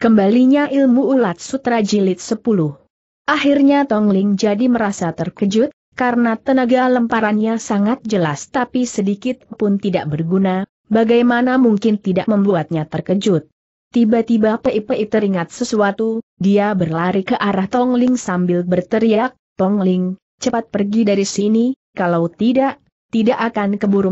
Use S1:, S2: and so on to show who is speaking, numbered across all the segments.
S1: Kembalinya ilmu ulat sutra jilid 10. Akhirnya Ling jadi merasa terkejut, karena tenaga lemparannya sangat jelas tapi sedikit pun tidak berguna, bagaimana mungkin tidak membuatnya terkejut. Tiba-tiba Pei Pei teringat sesuatu, dia berlari ke arah Tong Ling sambil berteriak, Tong Ling, cepat pergi dari sini, kalau tidak, tidak akan keburu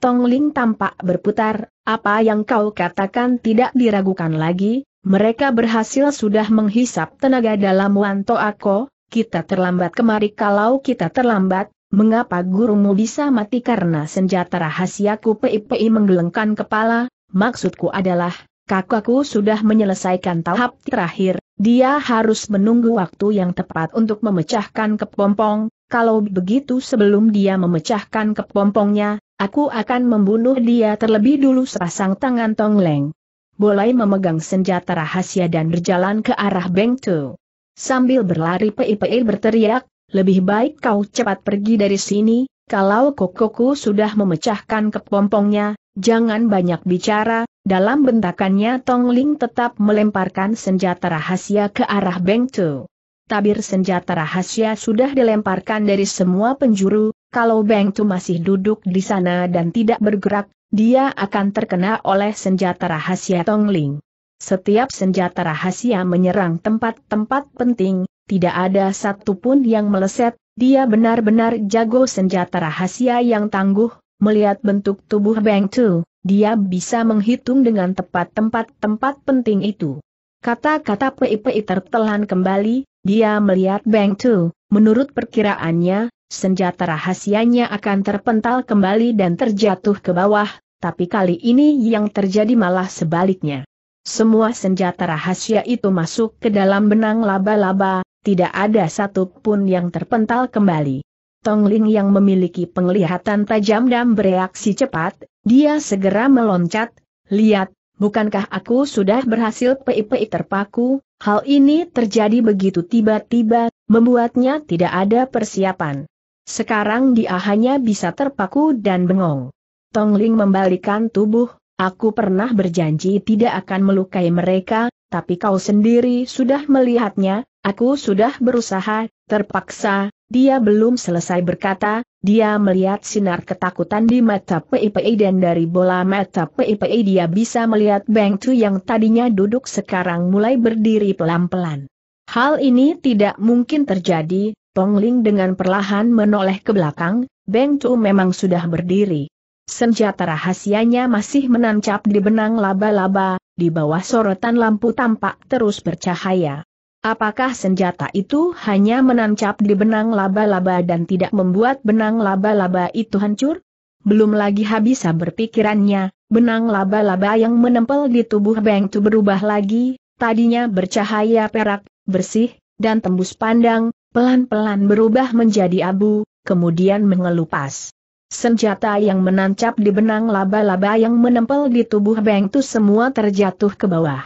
S1: Tong Ling tampak berputar, apa yang kau katakan tidak diragukan lagi, mereka berhasil sudah menghisap tenaga dalam Wanto Ako, kita terlambat kemari kalau kita terlambat, mengapa gurumu bisa mati karena senjata rahasiaku PIPI menggelengkan kepala, maksudku adalah, kakakku sudah menyelesaikan tahap terakhir, dia harus menunggu waktu yang tepat untuk memecahkan kepompong, kalau begitu sebelum dia memecahkan kepompongnya, aku akan membunuh dia terlebih dulu sepasang tangan tongleng. Bolai memegang senjata rahasia dan berjalan ke arah Beng Tu. Sambil berlari Pei-Pei berteriak, lebih baik kau cepat pergi dari sini, kalau kokoku sudah memecahkan kepompongnya, jangan banyak bicara, dalam bentakannya Tong Ling tetap melemparkan senjata rahasia ke arah Beng Tu. Tabir senjata rahasia sudah dilemparkan dari semua penjuru, kalau Beng Tu masih duduk di sana dan tidak bergerak, dia akan terkena oleh senjata rahasia Tongling. Setiap senjata rahasia menyerang tempat-tempat penting, tidak ada satupun yang meleset, dia benar-benar jago senjata rahasia yang tangguh, melihat bentuk tubuh Beng Tu, dia bisa menghitung dengan tepat tempat-tempat penting itu. Kata-kata Pei tertelan kembali, dia melihat Beng Tu, menurut perkiraannya, senjata rahasianya akan terpental kembali dan terjatuh ke bawah, tapi kali ini yang terjadi malah sebaliknya. Semua senjata rahasia itu masuk ke dalam benang laba-laba, tidak ada satu pun yang terpental kembali. Tongling yang memiliki penglihatan tajam dan bereaksi cepat, dia segera meloncat, lihat, bukankah aku sudah berhasil pei-pei terpaku, hal ini terjadi begitu tiba-tiba, membuatnya tidak ada persiapan. Sekarang dia hanya bisa terpaku dan bengong. Tongling membalikan tubuh, aku pernah berjanji tidak akan melukai mereka, tapi kau sendiri sudah melihatnya, aku sudah berusaha, terpaksa, dia belum selesai berkata, dia melihat sinar ketakutan di mata PIPI dan dari bola mata PIPI dia bisa melihat Beng Tu yang tadinya duduk sekarang mulai berdiri pelan-pelan. Hal ini tidak mungkin terjadi, Tong Ling dengan perlahan menoleh ke belakang, Beng Chu memang sudah berdiri. Senjata rahasianya masih menancap di benang laba-laba, di bawah sorotan lampu tampak terus bercahaya. Apakah senjata itu hanya menancap di benang laba-laba dan tidak membuat benang laba-laba itu hancur? Belum lagi habis berpikirannya, benang laba-laba yang menempel di tubuh Beng Chu berubah lagi, tadinya bercahaya perak, bersih, dan tembus pandang, pelan-pelan berubah menjadi abu, kemudian mengelupas. Senjata yang menancap di benang laba-laba yang menempel di tubuh Bengtu semua terjatuh ke bawah.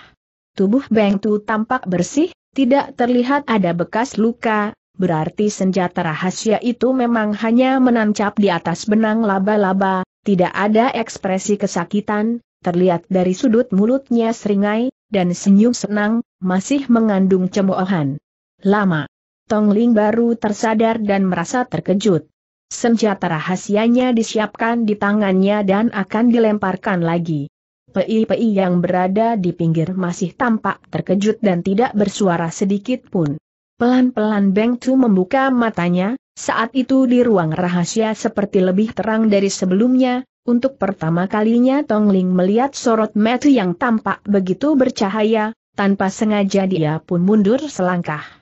S1: Tubuh Bengtu tampak bersih, tidak terlihat ada bekas luka, berarti senjata rahasia itu memang hanya menancap di atas benang laba-laba, tidak ada ekspresi kesakitan, terlihat dari sudut mulutnya seringai, dan senyum senang, masih mengandung cemoohan. Lama. Tong Ling baru tersadar dan merasa terkejut. Senjata rahasianya disiapkan di tangannya dan akan dilemparkan lagi. Pei-pei yang berada di pinggir masih tampak terkejut dan tidak bersuara sedikit pun. Pelan-pelan Beng Tu membuka matanya, saat itu di ruang rahasia seperti lebih terang dari sebelumnya, untuk pertama kalinya Tong Ling melihat sorot mata yang tampak begitu bercahaya, tanpa sengaja dia pun mundur selangkah.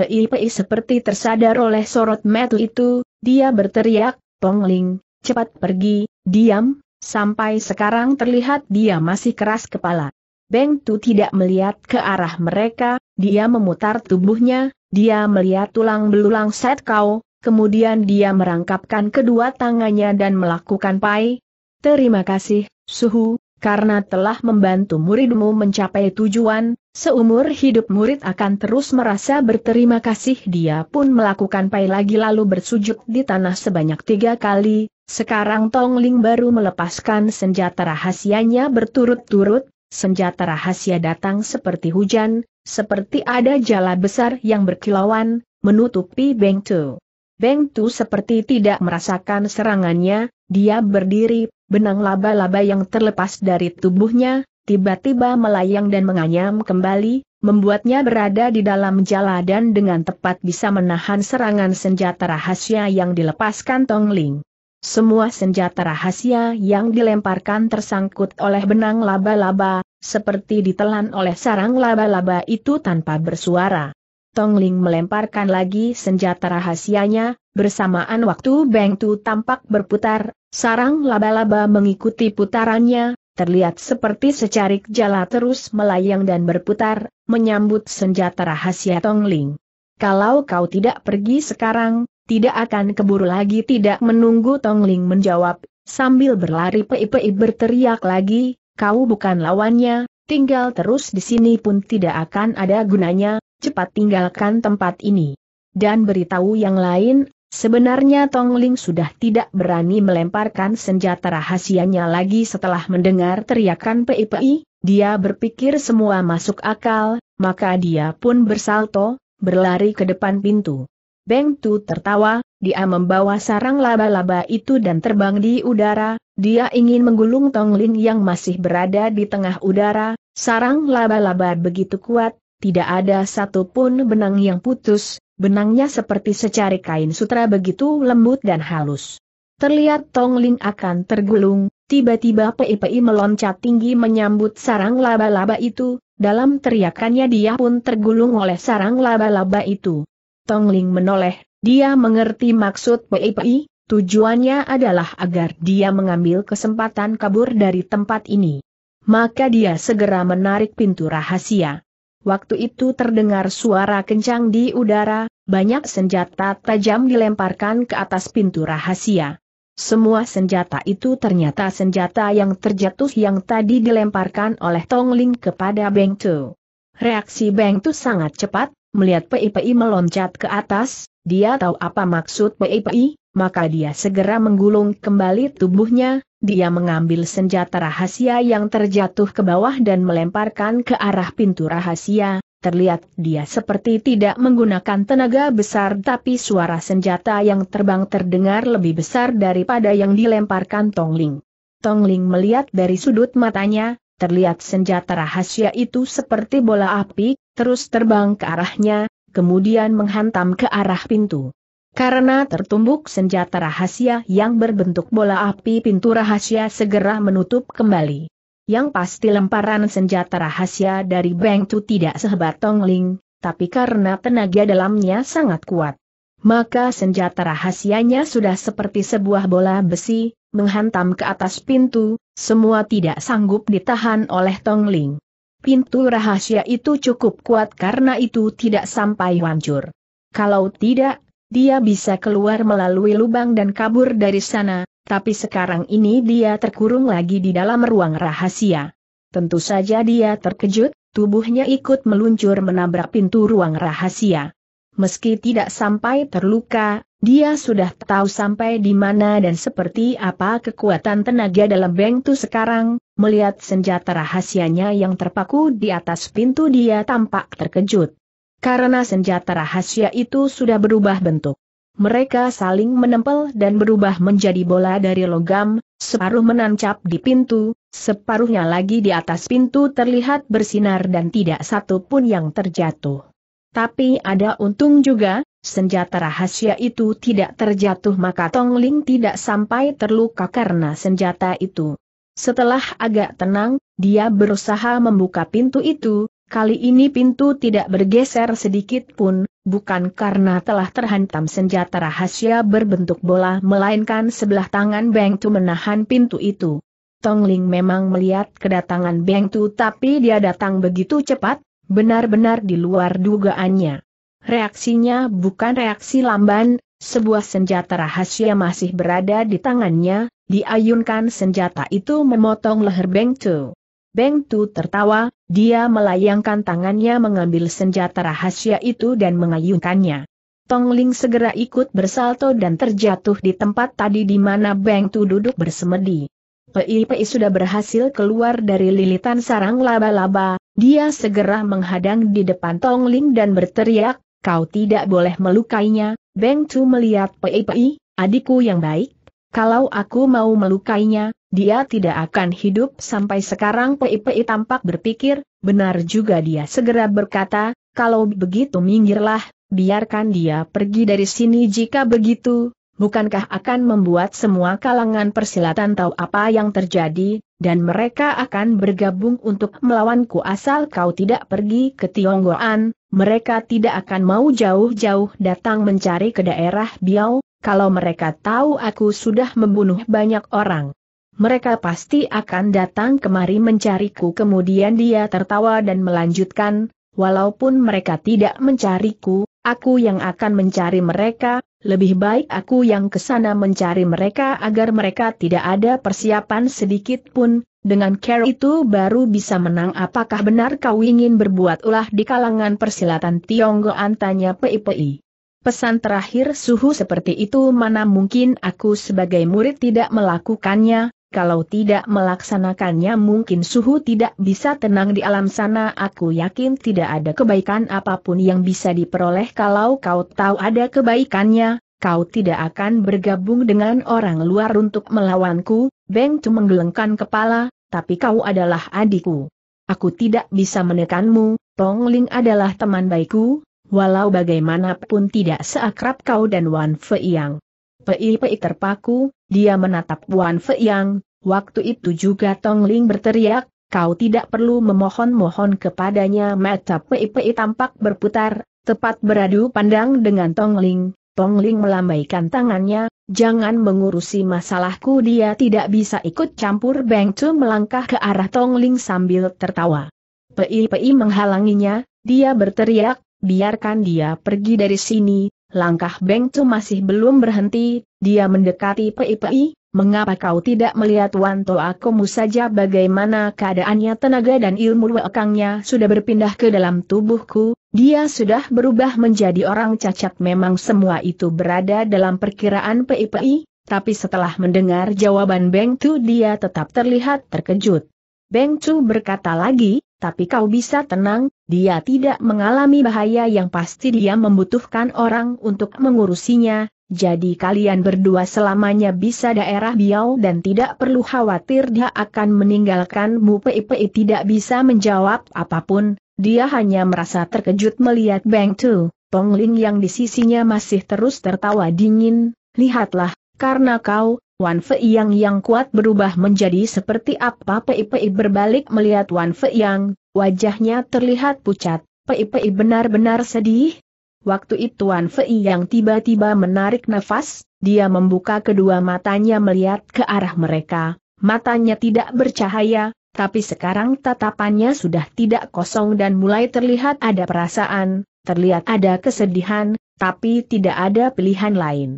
S1: Pei-pei seperti tersadar oleh sorot metu itu, dia berteriak, Pongling, cepat pergi, diam, sampai sekarang terlihat dia masih keras kepala. Beng Tu tidak melihat ke arah mereka, dia memutar tubuhnya, dia melihat tulang belulang set kau, kemudian dia merangkapkan kedua tangannya dan melakukan pai. Terima kasih, Suhu, karena telah membantu muridmu mencapai tujuan, seumur hidup murid akan terus merasa berterima kasih dia pun melakukan pai lagi lalu bersujud di tanah sebanyak tiga kali, sekarang Tong Ling baru melepaskan senjata rahasianya berturut-turut, senjata rahasia datang seperti hujan, seperti ada jala besar yang berkilauan, menutupi Beng Tu. Beng Tu seperti tidak merasakan serangannya, dia berdiri Benang laba-laba yang terlepas dari tubuhnya, tiba-tiba melayang dan menganyam kembali, membuatnya berada di dalam jala dan dengan tepat bisa menahan serangan senjata rahasia yang dilepaskan Tong Ling. Semua senjata rahasia yang dilemparkan tersangkut oleh benang laba-laba, seperti ditelan oleh sarang laba-laba itu tanpa bersuara. Tong Ling melemparkan lagi senjata rahasianya, Bersamaan waktu Beng Tu tampak berputar, sarang laba-laba mengikuti putarannya, terlihat seperti secarik jala terus melayang dan berputar, menyambut senjata rahasia Tong Ling. Kalau kau tidak pergi sekarang, tidak akan keburu lagi tidak menunggu Tong Ling menjawab, sambil berlari pei-pei berteriak lagi, kau bukan lawannya, tinggal terus di sini pun tidak akan ada gunanya, cepat tinggalkan tempat ini. Dan beritahu yang lain, Sebenarnya Tong Ling sudah tidak berani melemparkan senjata rahasianya lagi setelah mendengar teriakan PIPI, dia berpikir semua masuk akal, maka dia pun bersalto, berlari ke depan pintu. Beng Tu tertawa, dia membawa sarang laba-laba itu dan terbang di udara, dia ingin menggulung Tong Ling yang masih berada di tengah udara, sarang laba-laba begitu kuat, tidak ada satupun benang yang putus, Benangnya seperti secari kain sutra begitu lembut dan halus. Terlihat Tong Ling akan tergulung, tiba-tiba PIPI meloncat tinggi menyambut sarang laba-laba itu, dalam teriakannya dia pun tergulung oleh sarang laba-laba itu. Tong Ling menoleh, dia mengerti maksud PIPI, tujuannya adalah agar dia mengambil kesempatan kabur dari tempat ini. Maka dia segera menarik pintu rahasia. Waktu itu terdengar suara kencang di udara, banyak senjata tajam dilemparkan ke atas pintu rahasia. Semua senjata itu ternyata senjata yang terjatuh yang tadi dilemparkan oleh Tong Ling kepada Beng Tu. Reaksi Beng Tu sangat cepat, melihat Pei Pei meloncat ke atas, dia tahu apa maksud Pei Pei, maka dia segera menggulung kembali tubuhnya, dia mengambil senjata rahasia yang terjatuh ke bawah dan melemparkan ke arah pintu rahasia. Terlihat dia seperti tidak menggunakan tenaga besar tapi suara senjata yang terbang terdengar lebih besar daripada yang dilemparkan Tongling. Tongling melihat dari sudut matanya, terlihat senjata rahasia itu seperti bola api, terus terbang ke arahnya, kemudian menghantam ke arah pintu. Karena tertumbuk senjata rahasia yang berbentuk bola api pintu rahasia segera menutup kembali. Yang pasti lemparan senjata rahasia dari Beng Tu tidak sehebat Tong Ling, tapi karena tenaga dalamnya sangat kuat. Maka senjata rahasianya sudah seperti sebuah bola besi, menghantam ke atas pintu, semua tidak sanggup ditahan oleh Tong Ling. Pintu rahasia itu cukup kuat karena itu tidak sampai hancur. Kalau tidak, dia bisa keluar melalui lubang dan kabur dari sana, tapi sekarang ini dia terkurung lagi di dalam ruang rahasia. Tentu saja dia terkejut, tubuhnya ikut meluncur menabrak pintu ruang rahasia. Meski tidak sampai terluka, dia sudah tahu sampai di mana dan seperti apa kekuatan tenaga dalam Beng Tu sekarang, melihat senjata rahasianya yang terpaku di atas pintu dia tampak terkejut karena senjata rahasia itu sudah berubah bentuk. Mereka saling menempel dan berubah menjadi bola dari logam, separuh menancap di pintu, separuhnya lagi di atas pintu terlihat bersinar dan tidak satu pun yang terjatuh. Tapi ada untung juga, senjata rahasia itu tidak terjatuh maka Tong Ling tidak sampai terluka karena senjata itu. Setelah agak tenang, dia berusaha membuka pintu itu, Kali ini pintu tidak bergeser sedikit pun, bukan karena telah terhantam senjata rahasia berbentuk bola melainkan sebelah tangan Beng Tu menahan pintu itu. Tong Ling memang melihat kedatangan Beng Tu tapi dia datang begitu cepat, benar-benar di luar dugaannya. Reaksinya bukan reaksi lamban, sebuah senjata rahasia masih berada di tangannya, diayunkan senjata itu memotong leher Beng Tu. Beng Tu tertawa, dia melayangkan tangannya mengambil senjata rahasia itu dan mengayunkannya. Tong Ling segera ikut bersalto dan terjatuh di tempat tadi di mana Beng Tu duduk bersemedi. Pei Pei sudah berhasil keluar dari lilitan sarang laba-laba, dia segera menghadang di depan Tong Ling dan berteriak, kau tidak boleh melukainya, Beng Tu melihat Pei Pei, adikku yang baik, kalau aku mau melukainya, dia tidak akan hidup sampai sekarang Pei-Pei tampak berpikir, benar juga dia segera berkata, kalau begitu minggirlah, biarkan dia pergi dari sini jika begitu, bukankah akan membuat semua kalangan persilatan tahu apa yang terjadi, dan mereka akan bergabung untuk melawanku asal kau tidak pergi ke Tionggoan, mereka tidak akan mau jauh-jauh datang mencari ke daerah Biau, kalau mereka tahu aku sudah membunuh banyak orang. Mereka pasti akan datang kemari mencariku kemudian dia tertawa dan melanjutkan, walaupun mereka tidak mencariku, aku yang akan mencari mereka, lebih baik aku yang kesana mencari mereka agar mereka tidak ada persiapan sedikit pun, dengan care itu baru bisa menang apakah benar kau ingin berbuat ulah di kalangan persilatan Tionggoan tanya PIPI. Pesan terakhir suhu seperti itu mana mungkin aku sebagai murid tidak melakukannya, kalau tidak melaksanakannya mungkin suhu tidak bisa tenang di alam sana aku yakin tidak ada kebaikan apapun yang bisa diperoleh kalau kau tahu ada kebaikannya, kau tidak akan bergabung dengan orang luar untuk melawanku, Beng Tu menggelengkan kepala, tapi kau adalah adikku. Aku tidak bisa menekanmu, Tong Ling adalah teman baikku, walau bagaimanapun tidak seakrab kau dan Wan yang Pei Pei terpaku, dia menatap Wan yang. waktu itu juga Tong Ling berteriak, kau tidak perlu memohon-mohon kepadanya mata Pei Pei tampak berputar, tepat beradu pandang dengan Tong Ling, Tong Ling melambaikan tangannya, jangan mengurusi masalahku dia tidak bisa ikut campur Beng Chu melangkah ke arah Tong Ling sambil tertawa. Pei Pei menghalanginya, dia berteriak, biarkan dia pergi dari sini, langkah Beng Tu masih belum berhenti, dia mendekati Pei Pei, mengapa kau tidak melihat Wanto Akomu saja bagaimana keadaannya tenaga dan ilmu wakangnya sudah berpindah ke dalam tubuhku, dia sudah berubah menjadi orang cacat memang semua itu berada dalam perkiraan Pei Pei, tapi setelah mendengar jawaban Beng Tu dia tetap terlihat terkejut. Beng Chu berkata lagi, tapi kau bisa tenang, dia tidak mengalami bahaya yang pasti dia membutuhkan orang untuk mengurusinya, jadi kalian berdua selamanya bisa daerah Biau dan tidak perlu khawatir dia akan meninggalkanmu Pei Pei tidak bisa menjawab apapun, dia hanya merasa terkejut melihat Bang Tu, Ling yang di sisinya masih terus tertawa dingin, lihatlah, karena kau, Wan Fei yang kuat berubah menjadi seperti apa Pei berbalik melihat Wan Fei yang wajahnya terlihat pucat, Pei benar-benar sedih. Waktu itu Wan Fei yang tiba-tiba menarik nafas, dia membuka kedua matanya melihat ke arah mereka, matanya tidak bercahaya, tapi sekarang tatapannya sudah tidak kosong dan mulai terlihat ada perasaan, terlihat ada kesedihan, tapi tidak ada pilihan lain.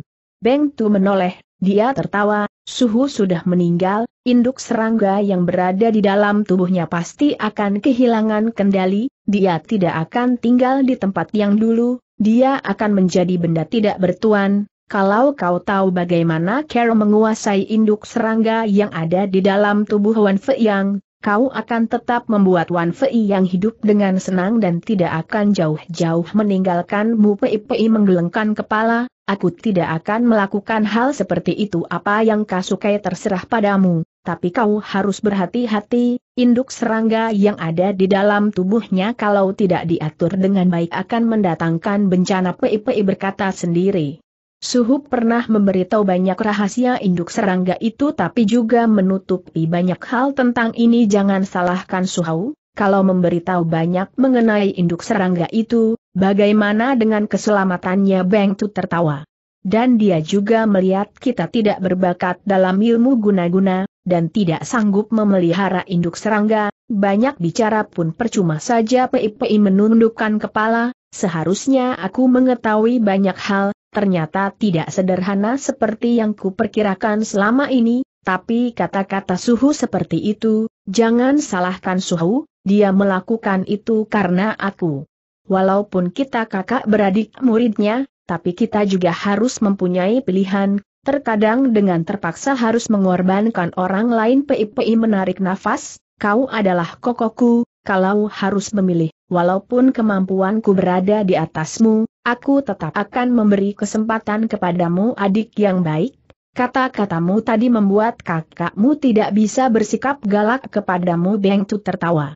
S1: Beng Tu menoleh, dia tertawa, suhu sudah meninggal, induk serangga yang berada di dalam tubuhnya pasti akan kehilangan kendali, dia tidak akan tinggal di tempat yang dulu, dia akan menjadi benda tidak bertuan. Kalau kau tahu bagaimana Carol menguasai induk serangga yang ada di dalam tubuh Wan Yang, kau akan tetap membuat Wan yang hidup dengan senang dan tidak akan jauh-jauh meninggalkanmu. Pei Pei menggelengkan kepala, Aku tidak akan melakukan hal seperti itu apa yang kau sukai terserah padamu, tapi kau harus berhati-hati, induk serangga yang ada di dalam tubuhnya kalau tidak diatur dengan baik akan mendatangkan bencana PIPI berkata sendiri. Suhu pernah memberitahu banyak rahasia induk serangga itu tapi juga menutupi banyak hal tentang ini jangan salahkan Suhau, kalau memberitahu banyak mengenai induk serangga itu, Bagaimana dengan keselamatannya Beng Tu tertawa. Dan dia juga melihat kita tidak berbakat dalam ilmu guna-guna, dan tidak sanggup memelihara induk serangga, banyak bicara pun percuma saja PIPI menundukkan kepala, seharusnya aku mengetahui banyak hal, ternyata tidak sederhana seperti yang kuperkirakan selama ini, tapi kata-kata suhu seperti itu, jangan salahkan suhu, dia melakukan itu karena aku. Walaupun kita kakak beradik muridnya, tapi kita juga harus mempunyai pilihan, terkadang dengan terpaksa harus mengorbankan orang lain PIPI menarik nafas, kau adalah kokoku, kalau harus memilih, walaupun kemampuanku berada di atasmu, aku tetap akan memberi kesempatan kepadamu adik yang baik, kata-katamu tadi membuat kakakmu tidak bisa bersikap galak kepadamu Beng Tu tertawa.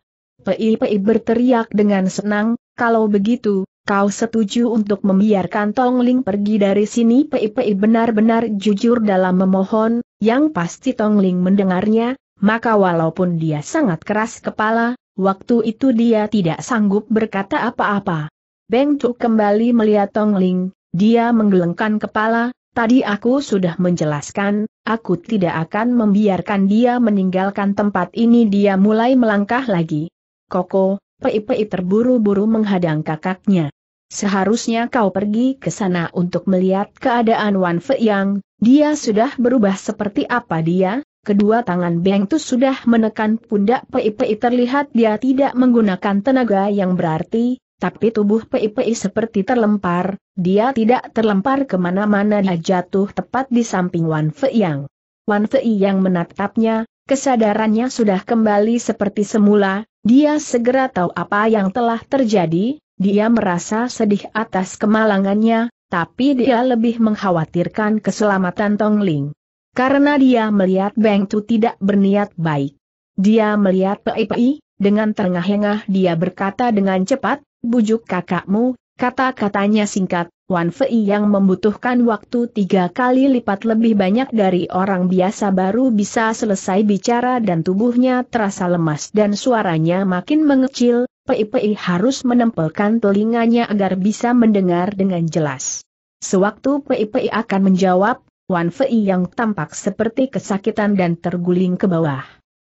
S1: Pei-Pei berteriak dengan senang, kalau begitu, kau setuju untuk membiarkan Tong Ling pergi dari sini Pei-Pei benar-benar jujur dalam memohon, yang pasti Tong Ling mendengarnya, maka walaupun dia sangat keras kepala, waktu itu dia tidak sanggup berkata apa-apa. Beng Cuk kembali melihat Tong Ling, dia menggelengkan kepala, tadi aku sudah menjelaskan, aku tidak akan membiarkan dia meninggalkan tempat ini dia mulai melangkah lagi. Koko, Pei-Pei terburu-buru menghadang kakaknya. Seharusnya kau pergi ke sana untuk melihat keadaan Wan Fe Yang, dia sudah berubah seperti apa dia, kedua tangan Beng Tu sudah menekan pundak Pei-Pei terlihat dia tidak menggunakan tenaga yang berarti, tapi tubuh Pei-Pei seperti terlempar, dia tidak terlempar kemana-mana dia jatuh tepat di samping Wan Fe Yang. Wan Fei Yang menatapnya, Kesadarannya sudah kembali seperti semula, dia segera tahu apa yang telah terjadi, dia merasa sedih atas kemalangannya, tapi dia lebih mengkhawatirkan keselamatan Tong Ling. Karena dia melihat Beng Tu tidak berniat baik. Dia melihat Pei Pei, dengan terengah-engah dia berkata dengan cepat, bujuk kakakmu, Kata-katanya singkat, Wan Fei yang membutuhkan waktu tiga kali lipat lebih banyak dari orang biasa baru bisa selesai bicara dan tubuhnya terasa lemas dan suaranya makin mengecil, Pei-Pei harus menempelkan telinganya agar bisa mendengar dengan jelas. Sewaktu Pei-Pei akan menjawab, Wan Fei yang tampak seperti kesakitan dan terguling ke bawah.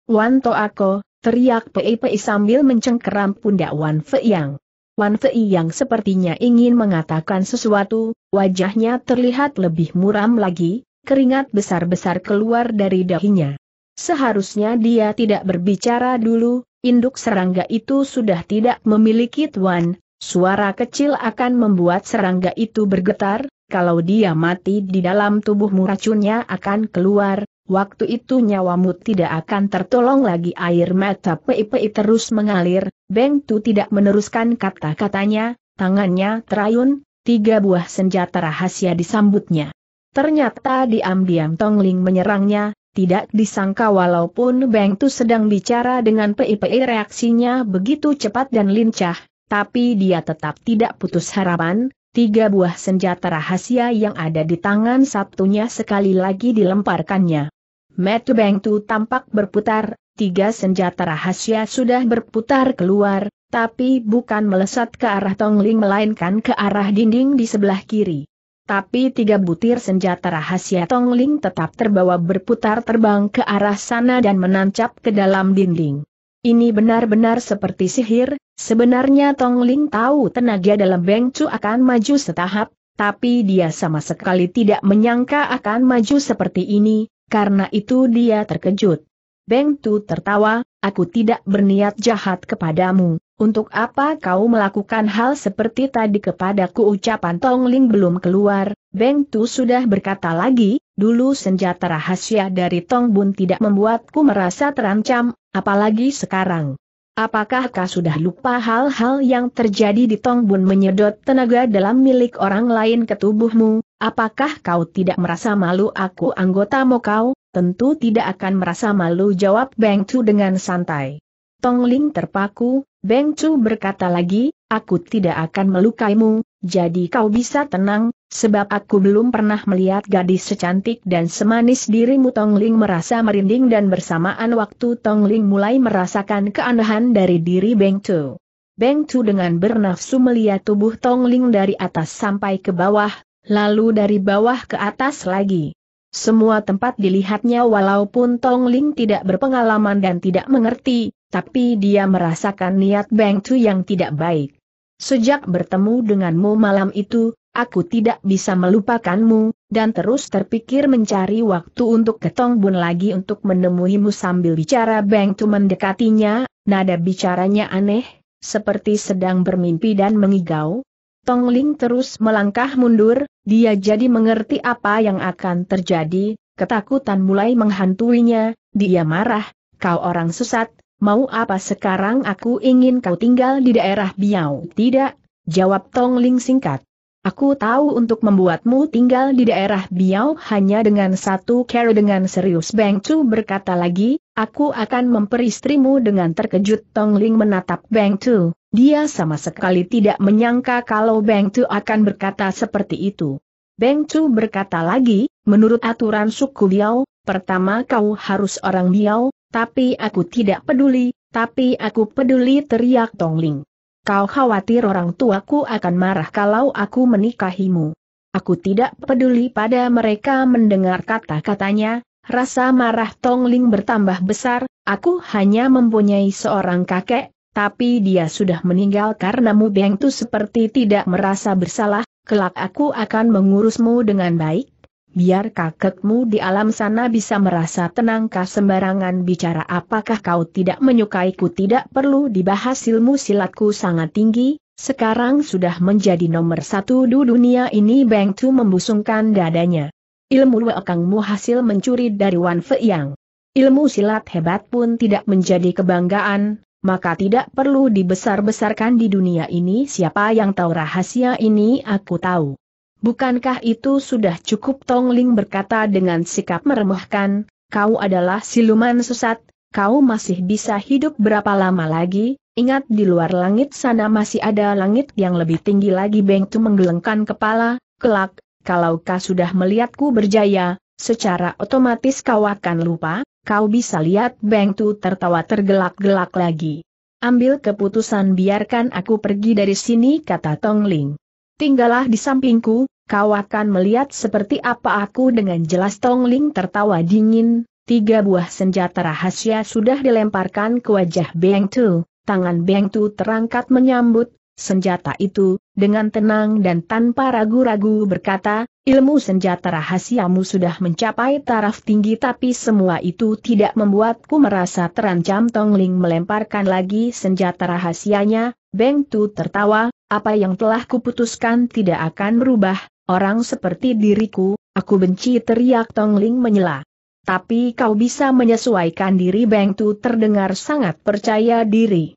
S1: Wan Toako, teriak Pei-Pei sambil mencengkeram pundak Wan Fei yang. Wan Fei yang sepertinya ingin mengatakan sesuatu, wajahnya terlihat lebih muram lagi, keringat besar-besar keluar dari dahinya. Seharusnya dia tidak berbicara dulu, induk serangga itu sudah tidak memiliki tuan, suara kecil akan membuat serangga itu bergetar, kalau dia mati di dalam tubuhmu racunnya akan keluar, Waktu itu nyawamu tidak akan tertolong lagi air mata Pei terus mengalir, Beng Tu tidak meneruskan kata-katanya, tangannya terayun, tiga buah senjata rahasia disambutnya. Ternyata diam-diam Tong Ling menyerangnya, tidak disangka walaupun Beng Tu sedang bicara dengan Pei reaksinya begitu cepat dan lincah, tapi dia tetap tidak putus harapan, tiga buah senjata rahasia yang ada di tangan satunya sekali lagi dilemparkannya. Metu Bengtu tampak berputar, tiga senjata rahasia sudah berputar keluar, tapi bukan melesat ke arah Tongling melainkan ke arah dinding di sebelah kiri. Tapi tiga butir senjata rahasia Tongling tetap terbawa berputar terbang ke arah sana dan menancap ke dalam dinding. Ini benar-benar seperti sihir, sebenarnya Tongling tahu tenaga dalam Beng akan maju setahap, tapi dia sama sekali tidak menyangka akan maju seperti ini, karena itu dia terkejut. Beng Tu tertawa, aku tidak berniat jahat kepadamu, untuk apa kau melakukan hal seperti tadi kepadaku ucapan Tong Ling belum keluar, Beng Tu sudah berkata lagi, dulu senjata rahasia dari Tong Bun tidak membuatku merasa terancam, apalagi sekarang. Apakah kau sudah lupa hal-hal yang terjadi di Tong Bun menyedot tenaga dalam milik orang lain ke tubuhmu, Apakah kau tidak merasa malu aku anggota Mokau? Tentu tidak akan merasa malu jawab Beng Chu dengan santai. Tong Ling terpaku, Beng Chu berkata lagi, aku tidak akan melukaimu, jadi kau bisa tenang, sebab aku belum pernah melihat gadis secantik dan semanis dirimu Tong Ling merasa merinding dan bersamaan waktu Tong Ling mulai merasakan keanehan dari diri Beng Chu. Beng Chu dengan bernafsu melihat tubuh Tong Ling dari atas sampai ke bawah, lalu dari bawah ke atas lagi. Semua tempat dilihatnya walaupun Tong Ling tidak berpengalaman dan tidak mengerti, tapi dia merasakan niat Beng Chu yang tidak baik. Sejak bertemu denganmu malam itu, aku tidak bisa melupakanmu, dan terus terpikir mencari waktu untuk ke bun lagi untuk menemuimu sambil bicara Beng Tu mendekatinya, nada bicaranya aneh, seperti sedang bermimpi dan mengigau. Tong Ling terus melangkah mundur, dia jadi mengerti apa yang akan terjadi, ketakutan mulai menghantuinya, dia marah, kau orang sesat, mau apa sekarang aku ingin kau tinggal di daerah Biau? Tidak, jawab Tong Ling singkat. Aku tahu untuk membuatmu tinggal di daerah Biau hanya dengan satu cara dengan serius Beng Chu berkata lagi, aku akan memperistrimu dengan terkejut Tong Ling menatap Beng Chu. Dia sama sekali tidak menyangka kalau Beng Chu akan berkata seperti itu. Beng Chu berkata lagi, menurut aturan suku Biau, pertama kau harus orang Biau, tapi aku tidak peduli, tapi aku peduli teriak Tong Ling. Kau khawatir orang tuaku akan marah kalau aku menikahimu. Aku tidak peduli pada mereka mendengar kata-katanya, rasa marah Tong Ling bertambah besar, aku hanya mempunyai seorang kakek, tapi dia sudah meninggal karena Mu Beng Tu seperti tidak merasa bersalah, kelak aku akan mengurusmu dengan baik, biar kakekmu di alam sana bisa merasa tenangkah sembarangan bicara apakah kau tidak menyukaiku tidak perlu dibahas ilmu silatku sangat tinggi, sekarang sudah menjadi nomor satu di dunia ini Beng Tu membusungkan dadanya. Ilmu Wekangmu hasil mencuri dari Wan fe Yang. Ilmu silat hebat pun tidak menjadi kebanggaan, maka tidak perlu dibesar-besarkan di dunia ini siapa yang tahu rahasia ini aku tahu. Bukankah itu sudah cukup Tong Ling berkata dengan sikap meremehkan, kau adalah siluman sesat, kau masih bisa hidup berapa lama lagi, ingat di luar langit sana masih ada langit yang lebih tinggi lagi Beng Tu menggelengkan kepala, kelak, kalau kau sudah melihatku berjaya, secara otomatis kau akan lupa, kau bisa lihat Beng Tu tertawa tergelak-gelak lagi. Ambil keputusan biarkan aku pergi dari sini kata Tong Ling. Tinggallah di sampingku, kau akan melihat seperti apa aku dengan jelas Tong Ling tertawa dingin, tiga buah senjata rahasia sudah dilemparkan ke wajah Beng Tu, tangan Beng Tu terangkat menyambut, senjata itu, dengan tenang dan tanpa ragu-ragu berkata, ilmu senjata rahasiamu sudah mencapai taraf tinggi tapi semua itu tidak membuatku merasa terancam Tong Ling melemparkan lagi senjata rahasianya, Beng Tu tertawa, apa yang telah kuputuskan tidak akan berubah, Orang seperti diriku, aku benci teriak Tong Ling menyela. Tapi kau bisa menyesuaikan diri Beng Tu terdengar sangat percaya diri.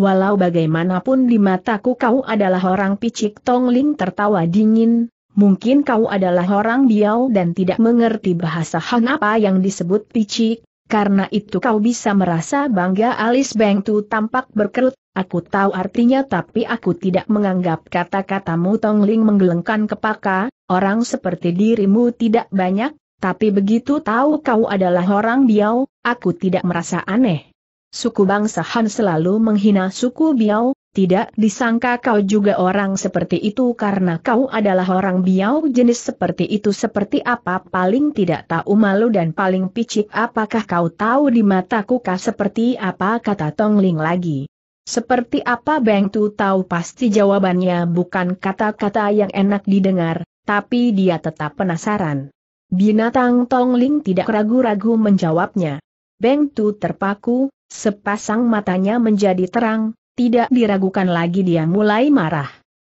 S1: Walau bagaimanapun di mataku kau adalah orang picik Tong Ling tertawa dingin, mungkin kau adalah orang biau dan tidak mengerti bahasa Han apa yang disebut picik, karena itu kau bisa merasa bangga alis Beng Tu tampak berkerut Aku tahu artinya tapi aku tidak menganggap kata-katamu Ling menggelengkan kepaka, orang seperti dirimu tidak banyak, tapi begitu tahu kau adalah orang Biao, aku tidak merasa aneh. Suku bangsa Han selalu menghina suku Biao, tidak disangka kau juga orang seperti itu karena kau adalah orang Biao. jenis seperti itu seperti apa paling tidak tahu malu dan paling picik apakah kau tahu di mataku kah seperti apa kata Ling lagi. Seperti apa Beng Tu tahu pasti jawabannya bukan kata-kata yang enak didengar, tapi dia tetap penasaran. Binatang Tong Ling tidak ragu-ragu menjawabnya. Beng Tu terpaku, sepasang matanya menjadi terang, tidak diragukan lagi dia mulai marah.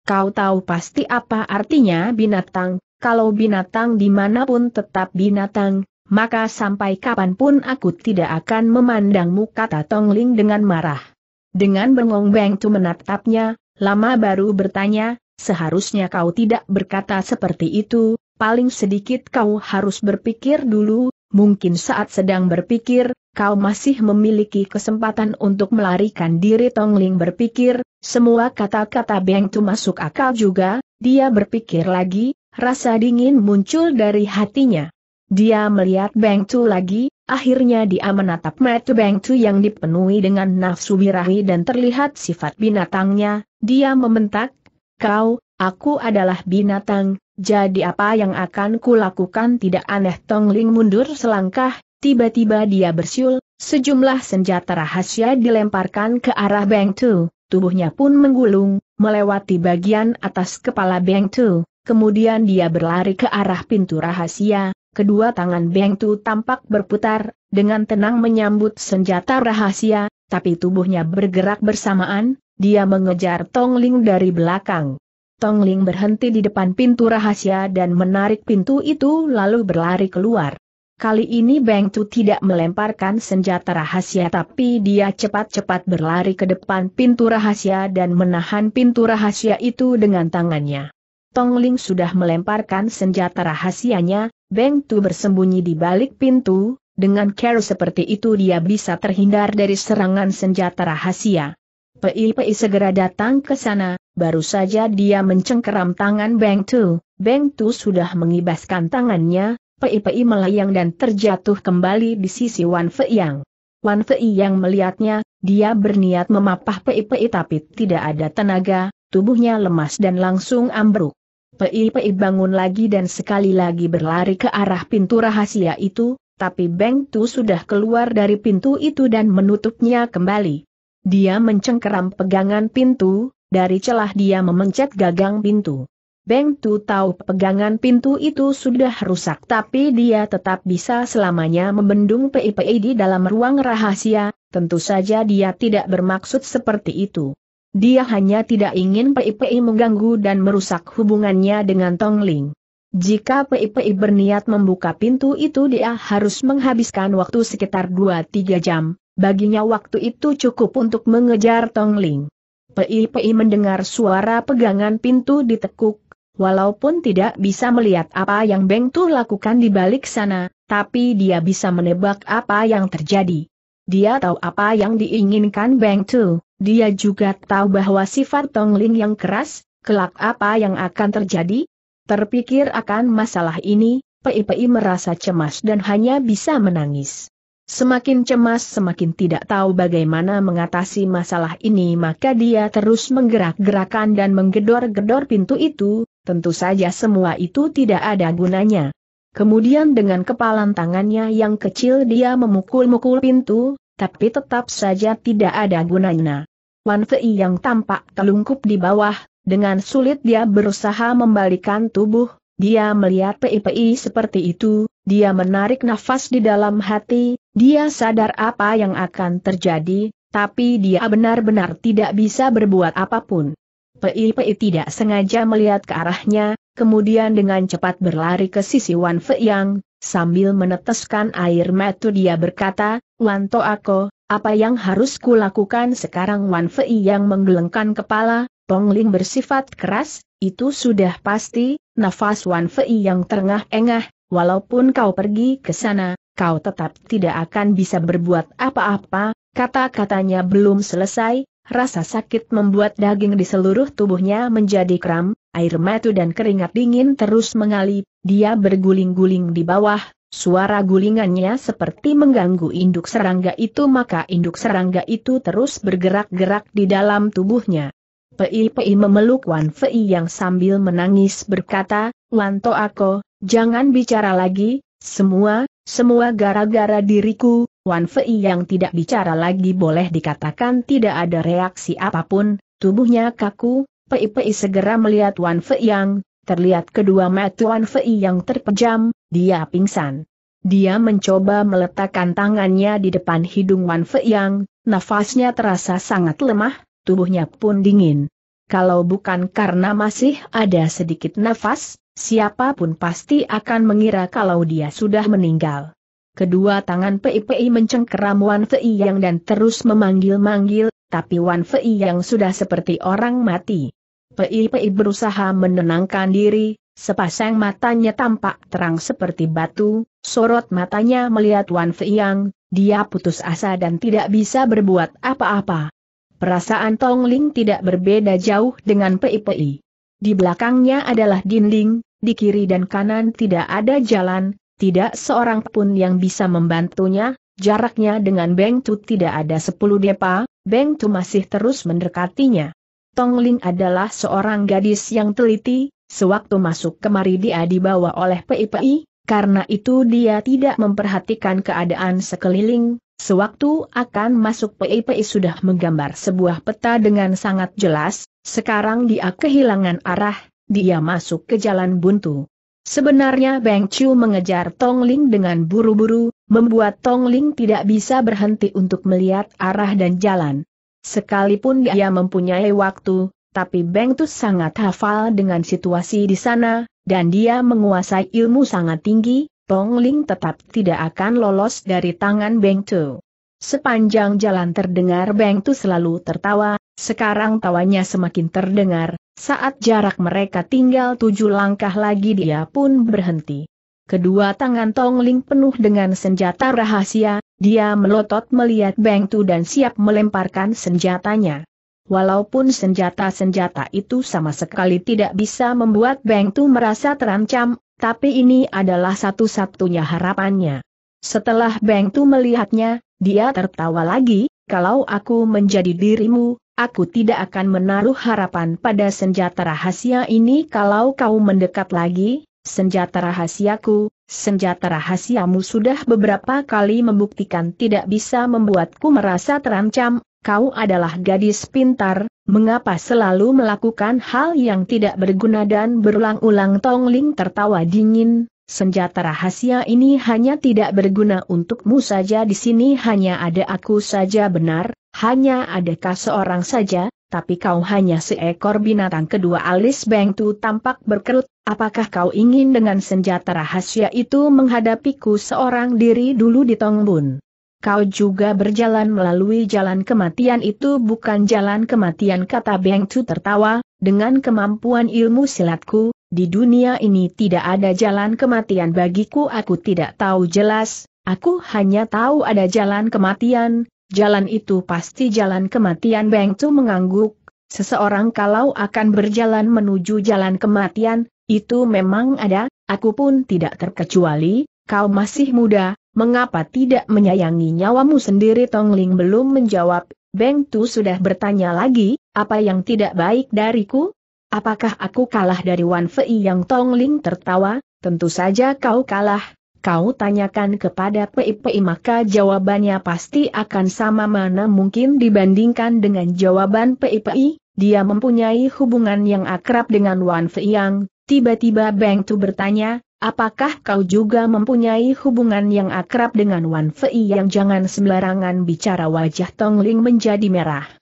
S1: Kau tahu pasti apa artinya binatang, kalau binatang dimanapun tetap binatang, maka sampai kapanpun aku tidak akan memandangmu kata Ling dengan marah. Dengan bengong Beng Tu menatapnya, lama baru bertanya, seharusnya kau tidak berkata seperti itu, paling sedikit kau harus berpikir dulu, mungkin saat sedang berpikir, kau masih memiliki kesempatan untuk melarikan diri Tongling berpikir, semua kata-kata Beng Tu masuk akal juga, dia berpikir lagi, rasa dingin muncul dari hatinya. Dia melihat Beng Tu lagi, Akhirnya dia menatap mata Beng Tu yang dipenuhi dengan nafsu birahi dan terlihat sifat binatangnya, dia membentak, kau, aku adalah binatang, jadi apa yang akan kulakukan tidak aneh Tong Ling mundur selangkah, tiba-tiba dia bersiul, sejumlah senjata rahasia dilemparkan ke arah Beng Tu. tubuhnya pun menggulung, melewati bagian atas kepala Beng Tu. kemudian dia berlari ke arah pintu rahasia, kedua tangan Beng Tu tampak berputar, dengan tenang menyambut senjata rahasia, tapi tubuhnya bergerak bersamaan, dia mengejar Tong Ling dari belakang. Tong Ling berhenti di depan pintu rahasia dan menarik pintu itu lalu berlari keluar. Kali ini Beng Tu tidak melemparkan senjata rahasia tapi dia cepat-cepat berlari ke depan pintu rahasia dan menahan pintu rahasia itu dengan tangannya. Tong Ling sudah melemparkan senjata rahasianya, Beng Tu bersembunyi di balik pintu, dengan care seperti itu dia bisa terhindar dari serangan senjata rahasia. Pei-Pei segera datang ke sana, baru saja dia mencengkeram tangan Beng Tu, Beng Tu sudah mengibaskan tangannya, Pei-Pei melayang dan terjatuh kembali di sisi Wan Fei Yang. Wan Fei Yang melihatnya, dia berniat memapah Pei-Pei tapi tidak ada tenaga, tubuhnya lemas dan langsung ambruk. Pei-Pei bangun lagi dan sekali lagi berlari ke arah pintu rahasia itu, tapi Beng Tu sudah keluar dari pintu itu dan menutupnya kembali. Dia mencengkeram pegangan pintu, dari celah dia memencet gagang pintu. Beng Tu tahu pegangan pintu itu sudah rusak tapi dia tetap bisa selamanya membendung Pei-Pei di dalam ruang rahasia, tentu saja dia tidak bermaksud seperti itu. Dia hanya tidak ingin PIPI mengganggu dan merusak hubungannya dengan Tong Ling. Jika PIPI berniat membuka pintu itu dia harus menghabiskan waktu sekitar 2-3 jam, baginya waktu itu cukup untuk mengejar Tong Ling. PIPI mendengar suara pegangan pintu ditekuk, walaupun tidak bisa melihat apa yang Beng Tu lakukan di balik sana, tapi dia bisa menebak apa yang terjadi. Dia tahu apa yang diinginkan Beng Tu, dia juga tahu bahwa sifat Tong Ling yang keras, kelak apa yang akan terjadi? Terpikir akan masalah ini, Pei-Pei merasa cemas dan hanya bisa menangis. Semakin cemas semakin tidak tahu bagaimana mengatasi masalah ini maka dia terus menggerak-gerakan dan menggedor-gedor pintu itu, tentu saja semua itu tidak ada gunanya. Kemudian dengan kepalan tangannya yang kecil dia memukul-mukul pintu, tapi tetap saja tidak ada gunanya. Wan Fei yang tampak telungkup di bawah, dengan sulit dia berusaha membalikan tubuh, dia melihat Pei Pei seperti itu, dia menarik nafas di dalam hati, dia sadar apa yang akan terjadi, tapi dia benar-benar tidak bisa berbuat apapun. Pei Pei tidak sengaja melihat ke arahnya, kemudian dengan cepat berlari ke sisi Wan Fei Yang, sambil meneteskan air mata dia berkata, Wan To Ako, apa yang harus kulakukan sekarang Wan Fei Yang menggelengkan kepala, Pong Ling bersifat keras, itu sudah pasti, nafas Wan Fei Yang terengah-engah, walaupun kau pergi ke sana, kau tetap tidak akan bisa berbuat apa-apa, kata-katanya belum selesai, Rasa sakit membuat daging di seluruh tubuhnya menjadi kram, air mata dan keringat dingin terus mengalir, dia berguling-guling di bawah, suara gulingannya seperti mengganggu induk serangga itu maka induk serangga itu terus bergerak-gerak di dalam tubuhnya. Pei-pei memeluk Wan Fei yang sambil menangis berkata, Wan Toako, jangan bicara lagi, semua, semua gara-gara diriku, Wan Fei yang tidak bicara lagi boleh dikatakan tidak ada reaksi apapun, tubuhnya kaku, Pei Pei segera melihat Wan Fei yang, terlihat kedua mata Wan Fei yang terpejam, dia pingsan. Dia mencoba meletakkan tangannya di depan hidung Wan Fei yang, nafasnya terasa sangat lemah, tubuhnya pun dingin. Kalau bukan karena masih ada sedikit nafas, siapapun pasti akan mengira kalau dia sudah meninggal. Kedua tangan Pei Pei mencengkeram Wan Fei Yang dan terus memanggil-manggil, tapi Wan Fei Yang sudah seperti orang mati. Pei Pei berusaha menenangkan diri, sepasang matanya tampak terang seperti batu, sorot matanya melihat Wan Fei Yang, dia putus asa dan tidak bisa berbuat apa-apa. Perasaan Tong Ling tidak berbeda jauh dengan Pei Pei. Di belakangnya adalah dinding, di kiri dan kanan tidak ada jalan, tidak seorang pun yang bisa membantunya, jaraknya dengan Beng Tu tidak ada sepuluh depa, Beng Tu masih terus mendekatinya. Tong Ling adalah seorang gadis yang teliti, sewaktu masuk kemari dia dibawa oleh PIPI, karena itu dia tidak memperhatikan keadaan sekeliling, sewaktu akan masuk PIPI sudah menggambar sebuah peta dengan sangat jelas, sekarang dia kehilangan arah, dia masuk ke jalan buntu. Sebenarnya Beng Chu mengejar Tong Ling dengan buru-buru, membuat Tong Ling tidak bisa berhenti untuk melihat arah dan jalan. Sekalipun dia mempunyai waktu, tapi Beng Tu sangat hafal dengan situasi di sana, dan dia menguasai ilmu sangat tinggi, Tong Ling tetap tidak akan lolos dari tangan Beng Tu. Sepanjang jalan terdengar Beng Tu selalu tertawa, sekarang tawanya semakin terdengar, saat jarak mereka tinggal tujuh langkah lagi dia pun berhenti. Kedua tangan Tong Ling penuh dengan senjata rahasia, dia melotot melihat Beng Tu dan siap melemparkan senjatanya. Walaupun senjata-senjata itu sama sekali tidak bisa membuat Beng Tu merasa terancam, tapi ini adalah satu-satunya harapannya. Setelah Beng Tu melihatnya, dia tertawa lagi, kalau aku menjadi dirimu, Aku tidak akan menaruh harapan pada senjata rahasia ini kalau kau mendekat lagi, senjata rahasiaku, senjata rahasiamu sudah beberapa kali membuktikan tidak bisa membuatku merasa terancam, kau adalah gadis pintar, mengapa selalu melakukan hal yang tidak berguna dan berulang-ulang Tong Ling tertawa dingin, Senjata rahasia ini hanya tidak berguna untukmu saja di sini hanya ada aku saja benar, hanya adakah seorang saja, tapi kau hanya seekor binatang kedua alis Bengtu tampak berkerut, apakah kau ingin dengan senjata rahasia itu menghadapiku seorang diri dulu di Tongbun? Kau juga berjalan melalui jalan kematian itu bukan jalan kematian kata tu tertawa, dengan kemampuan ilmu silatku, di dunia ini tidak ada jalan kematian bagiku aku tidak tahu jelas, aku hanya tahu ada jalan kematian, jalan itu pasti jalan kematian Beng Tu mengangguk, seseorang kalau akan berjalan menuju jalan kematian, itu memang ada, aku pun tidak terkecuali, kau masih muda, mengapa tidak menyayangi nyawamu sendiri Tong Ling belum menjawab, Beng Tu sudah bertanya lagi, apa yang tidak baik dariku? Apakah aku kalah dari Wan Fei yang Tong Ling tertawa? Tentu saja kau kalah. Kau tanyakan kepada Pei Pei maka jawabannya pasti akan sama mana mungkin dibandingkan dengan jawaban Pei Pei. Dia mempunyai hubungan yang akrab dengan Wan Fei yang tiba-tiba Beng Tu bertanya, Apakah kau juga mempunyai hubungan yang akrab dengan Wan Fei yang jangan sembarangan bicara wajah Tong Ling menjadi merah?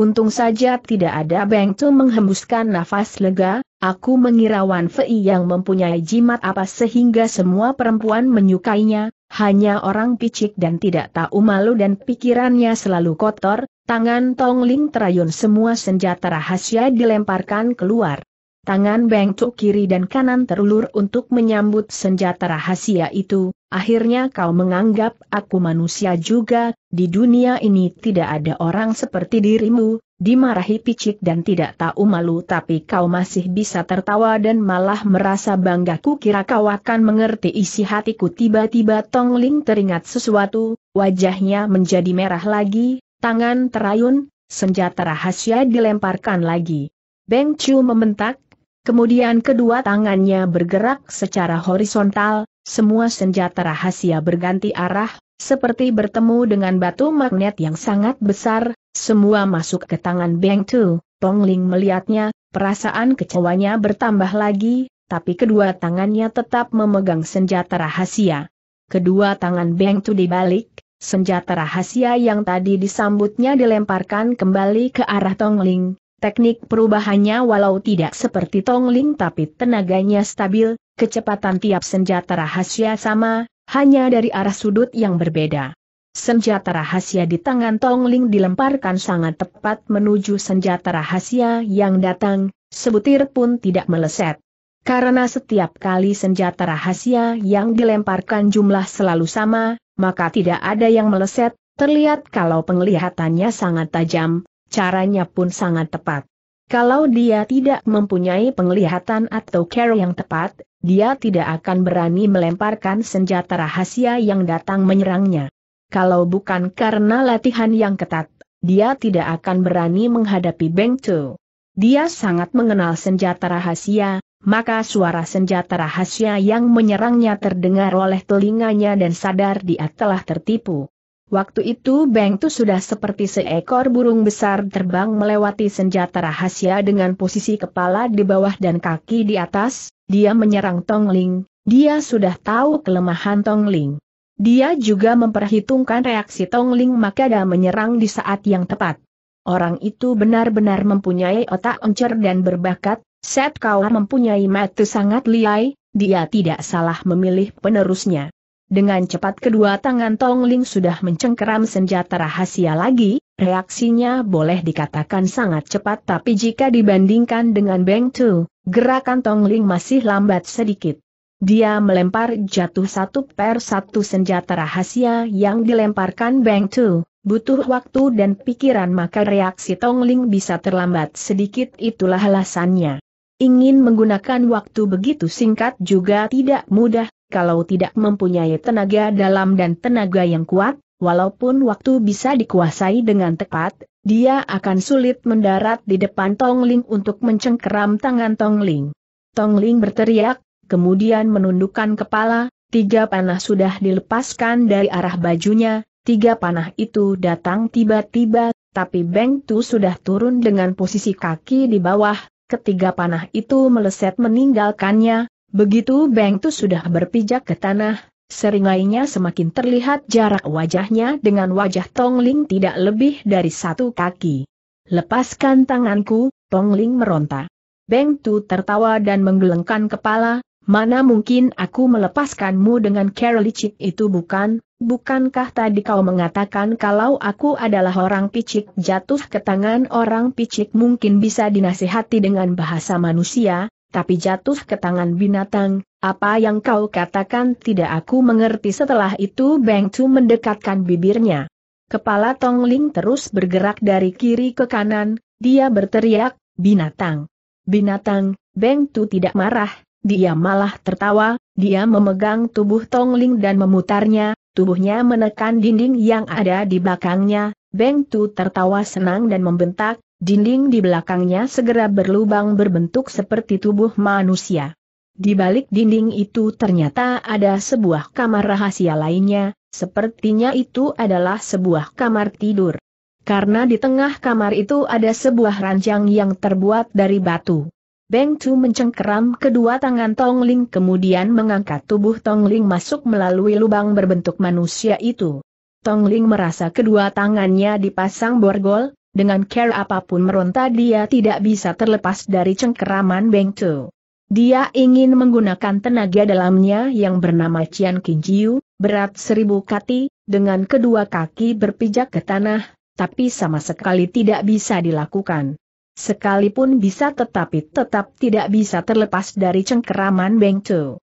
S1: Untung saja tidak ada Beng Tu menghembuskan nafas lega, aku mengira Wan Fei yang mempunyai jimat apa sehingga semua perempuan menyukainya, hanya orang picik dan tidak tahu malu dan pikirannya selalu kotor, tangan Tong Ling terayun semua senjata rahasia dilemparkan keluar. Tangan Beng Cuk kiri dan kanan terulur untuk menyambut senjata rahasia itu, akhirnya kau menganggap aku manusia juga, di dunia ini tidak ada orang seperti dirimu, dimarahi picik dan tidak tahu malu tapi kau masih bisa tertawa dan malah merasa bangga Kira kau akan mengerti isi hatiku tiba-tiba Tong Ling teringat sesuatu, wajahnya menjadi merah lagi, tangan terayun, senjata rahasia dilemparkan lagi. Beng Chu membentak, Kemudian kedua tangannya bergerak secara horizontal, semua senjata rahasia berganti arah, seperti bertemu dengan batu magnet yang sangat besar, semua masuk ke tangan Beng Tu. Tong Ling melihatnya, perasaan kecewanya bertambah lagi, tapi kedua tangannya tetap memegang senjata rahasia. Kedua tangan Beng Tu dibalik, senjata rahasia yang tadi disambutnya dilemparkan kembali ke arah Tong Ling. Teknik perubahannya walau tidak seperti Tongling tapi tenaganya stabil, kecepatan tiap senjata rahasia sama, hanya dari arah sudut yang berbeda. Senjata rahasia di tangan Tongling dilemparkan sangat tepat menuju senjata rahasia yang datang, sebutir pun tidak meleset. Karena setiap kali senjata rahasia yang dilemparkan jumlah selalu sama, maka tidak ada yang meleset, terlihat kalau penglihatannya sangat tajam, caranya pun sangat tepat. Kalau dia tidak mempunyai penglihatan atau care yang tepat, dia tidak akan berani melemparkan senjata rahasia yang datang menyerangnya. Kalau bukan karena latihan yang ketat, dia tidak akan berani menghadapi Beng Chu. Dia sangat mengenal senjata rahasia, maka suara senjata rahasia yang menyerangnya terdengar oleh telinganya dan sadar dia telah tertipu. Waktu itu Beng Tu sudah seperti seekor burung besar terbang melewati senjata rahasia dengan posisi kepala di bawah dan kaki di atas, dia menyerang Tong Ling. dia sudah tahu kelemahan Tong Ling. Dia juga memperhitungkan reaksi Tong Ling, maka dia menyerang di saat yang tepat. Orang itu benar-benar mempunyai otak encer dan berbakat, Set Kau mempunyai mata sangat liai, dia tidak salah memilih penerusnya. Dengan cepat kedua tangan Tong Ling sudah mencengkeram senjata rahasia lagi, reaksinya boleh dikatakan sangat cepat tapi jika dibandingkan dengan Beng Tu, gerakan Tong Ling masih lambat sedikit. Dia melempar jatuh satu per satu senjata rahasia yang dilemparkan Beng Tu, butuh waktu dan pikiran maka reaksi Tong Ling bisa terlambat sedikit itulah alasannya. Ingin menggunakan waktu begitu singkat juga tidak mudah, kalau tidak mempunyai tenaga dalam dan tenaga yang kuat, walaupun waktu bisa dikuasai dengan tepat, dia akan sulit mendarat di depan Tong Ling untuk mencengkeram tangan Tong Ling berteriak, kemudian menundukkan kepala, tiga panah sudah dilepaskan dari arah bajunya, tiga panah itu datang tiba-tiba, tapi Beng Tu sudah turun dengan posisi kaki di bawah, ketiga panah itu meleset meninggalkannya, Begitu Beng Tu sudah berpijak ke tanah, seringainya semakin terlihat jarak wajahnya dengan wajah Tong Ling tidak lebih dari satu kaki. Lepaskan tanganku, Tong Ling meronta. Beng Tu tertawa dan menggelengkan kepala, mana mungkin aku melepaskanmu dengan cara licik itu bukan, bukankah tadi kau mengatakan kalau aku adalah orang picik jatuh ke tangan orang picik mungkin bisa dinasihati dengan bahasa manusia, tapi jatuh ke tangan binatang, apa yang kau katakan tidak aku mengerti setelah itu Beng Tu mendekatkan bibirnya. Kepala Tong Ling terus bergerak dari kiri ke kanan, dia berteriak, binatang. Binatang, Beng Tu tidak marah, dia malah tertawa, dia memegang tubuh Tong Ling dan memutarnya, tubuhnya menekan dinding yang ada di belakangnya, Beng Tu tertawa senang dan membentak, Dinding di belakangnya segera berlubang berbentuk seperti tubuh manusia. Di balik dinding itu ternyata ada sebuah kamar rahasia lainnya, sepertinya itu adalah sebuah kamar tidur. Karena di tengah kamar itu ada sebuah ranjang yang terbuat dari batu. Beng Chu mencengkeram kedua tangan Tong Ling kemudian mengangkat tubuh Tong Ling masuk melalui lubang berbentuk manusia itu. Tong Ling merasa kedua tangannya dipasang borgol, dengan care apapun meronta dia tidak bisa terlepas dari cengkeraman Beng Tu. Dia ingin menggunakan tenaga dalamnya yang bernama Cian Kinjiu, berat seribu kati, dengan kedua kaki berpijak ke tanah, tapi sama sekali tidak bisa dilakukan. Sekalipun bisa tetapi tetap tidak bisa terlepas dari cengkeraman Beng Tu.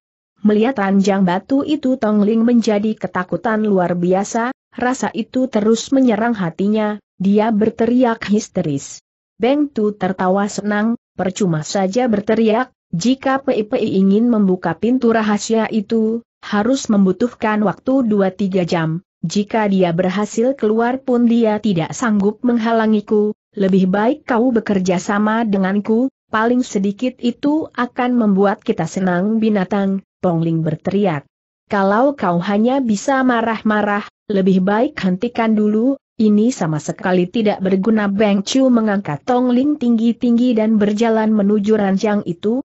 S1: Melihat ranjang batu itu Tong Ling menjadi ketakutan luar biasa, rasa itu terus menyerang hatinya, dia berteriak histeris. Beng Tu tertawa senang, percuma saja berteriak, jika Pei ingin membuka pintu rahasia itu, harus membutuhkan waktu 2-3 jam, jika dia berhasil keluar pun dia tidak sanggup menghalangiku, lebih baik kau bekerja sama denganku, paling sedikit itu akan membuat kita senang binatang, Pongling berteriak. Kalau kau hanya bisa marah-marah, lebih baik hentikan dulu, ini sama sekali tidak berguna Beng Chu mengangkat Tong Ling tinggi-tinggi dan berjalan menuju ranjang itu,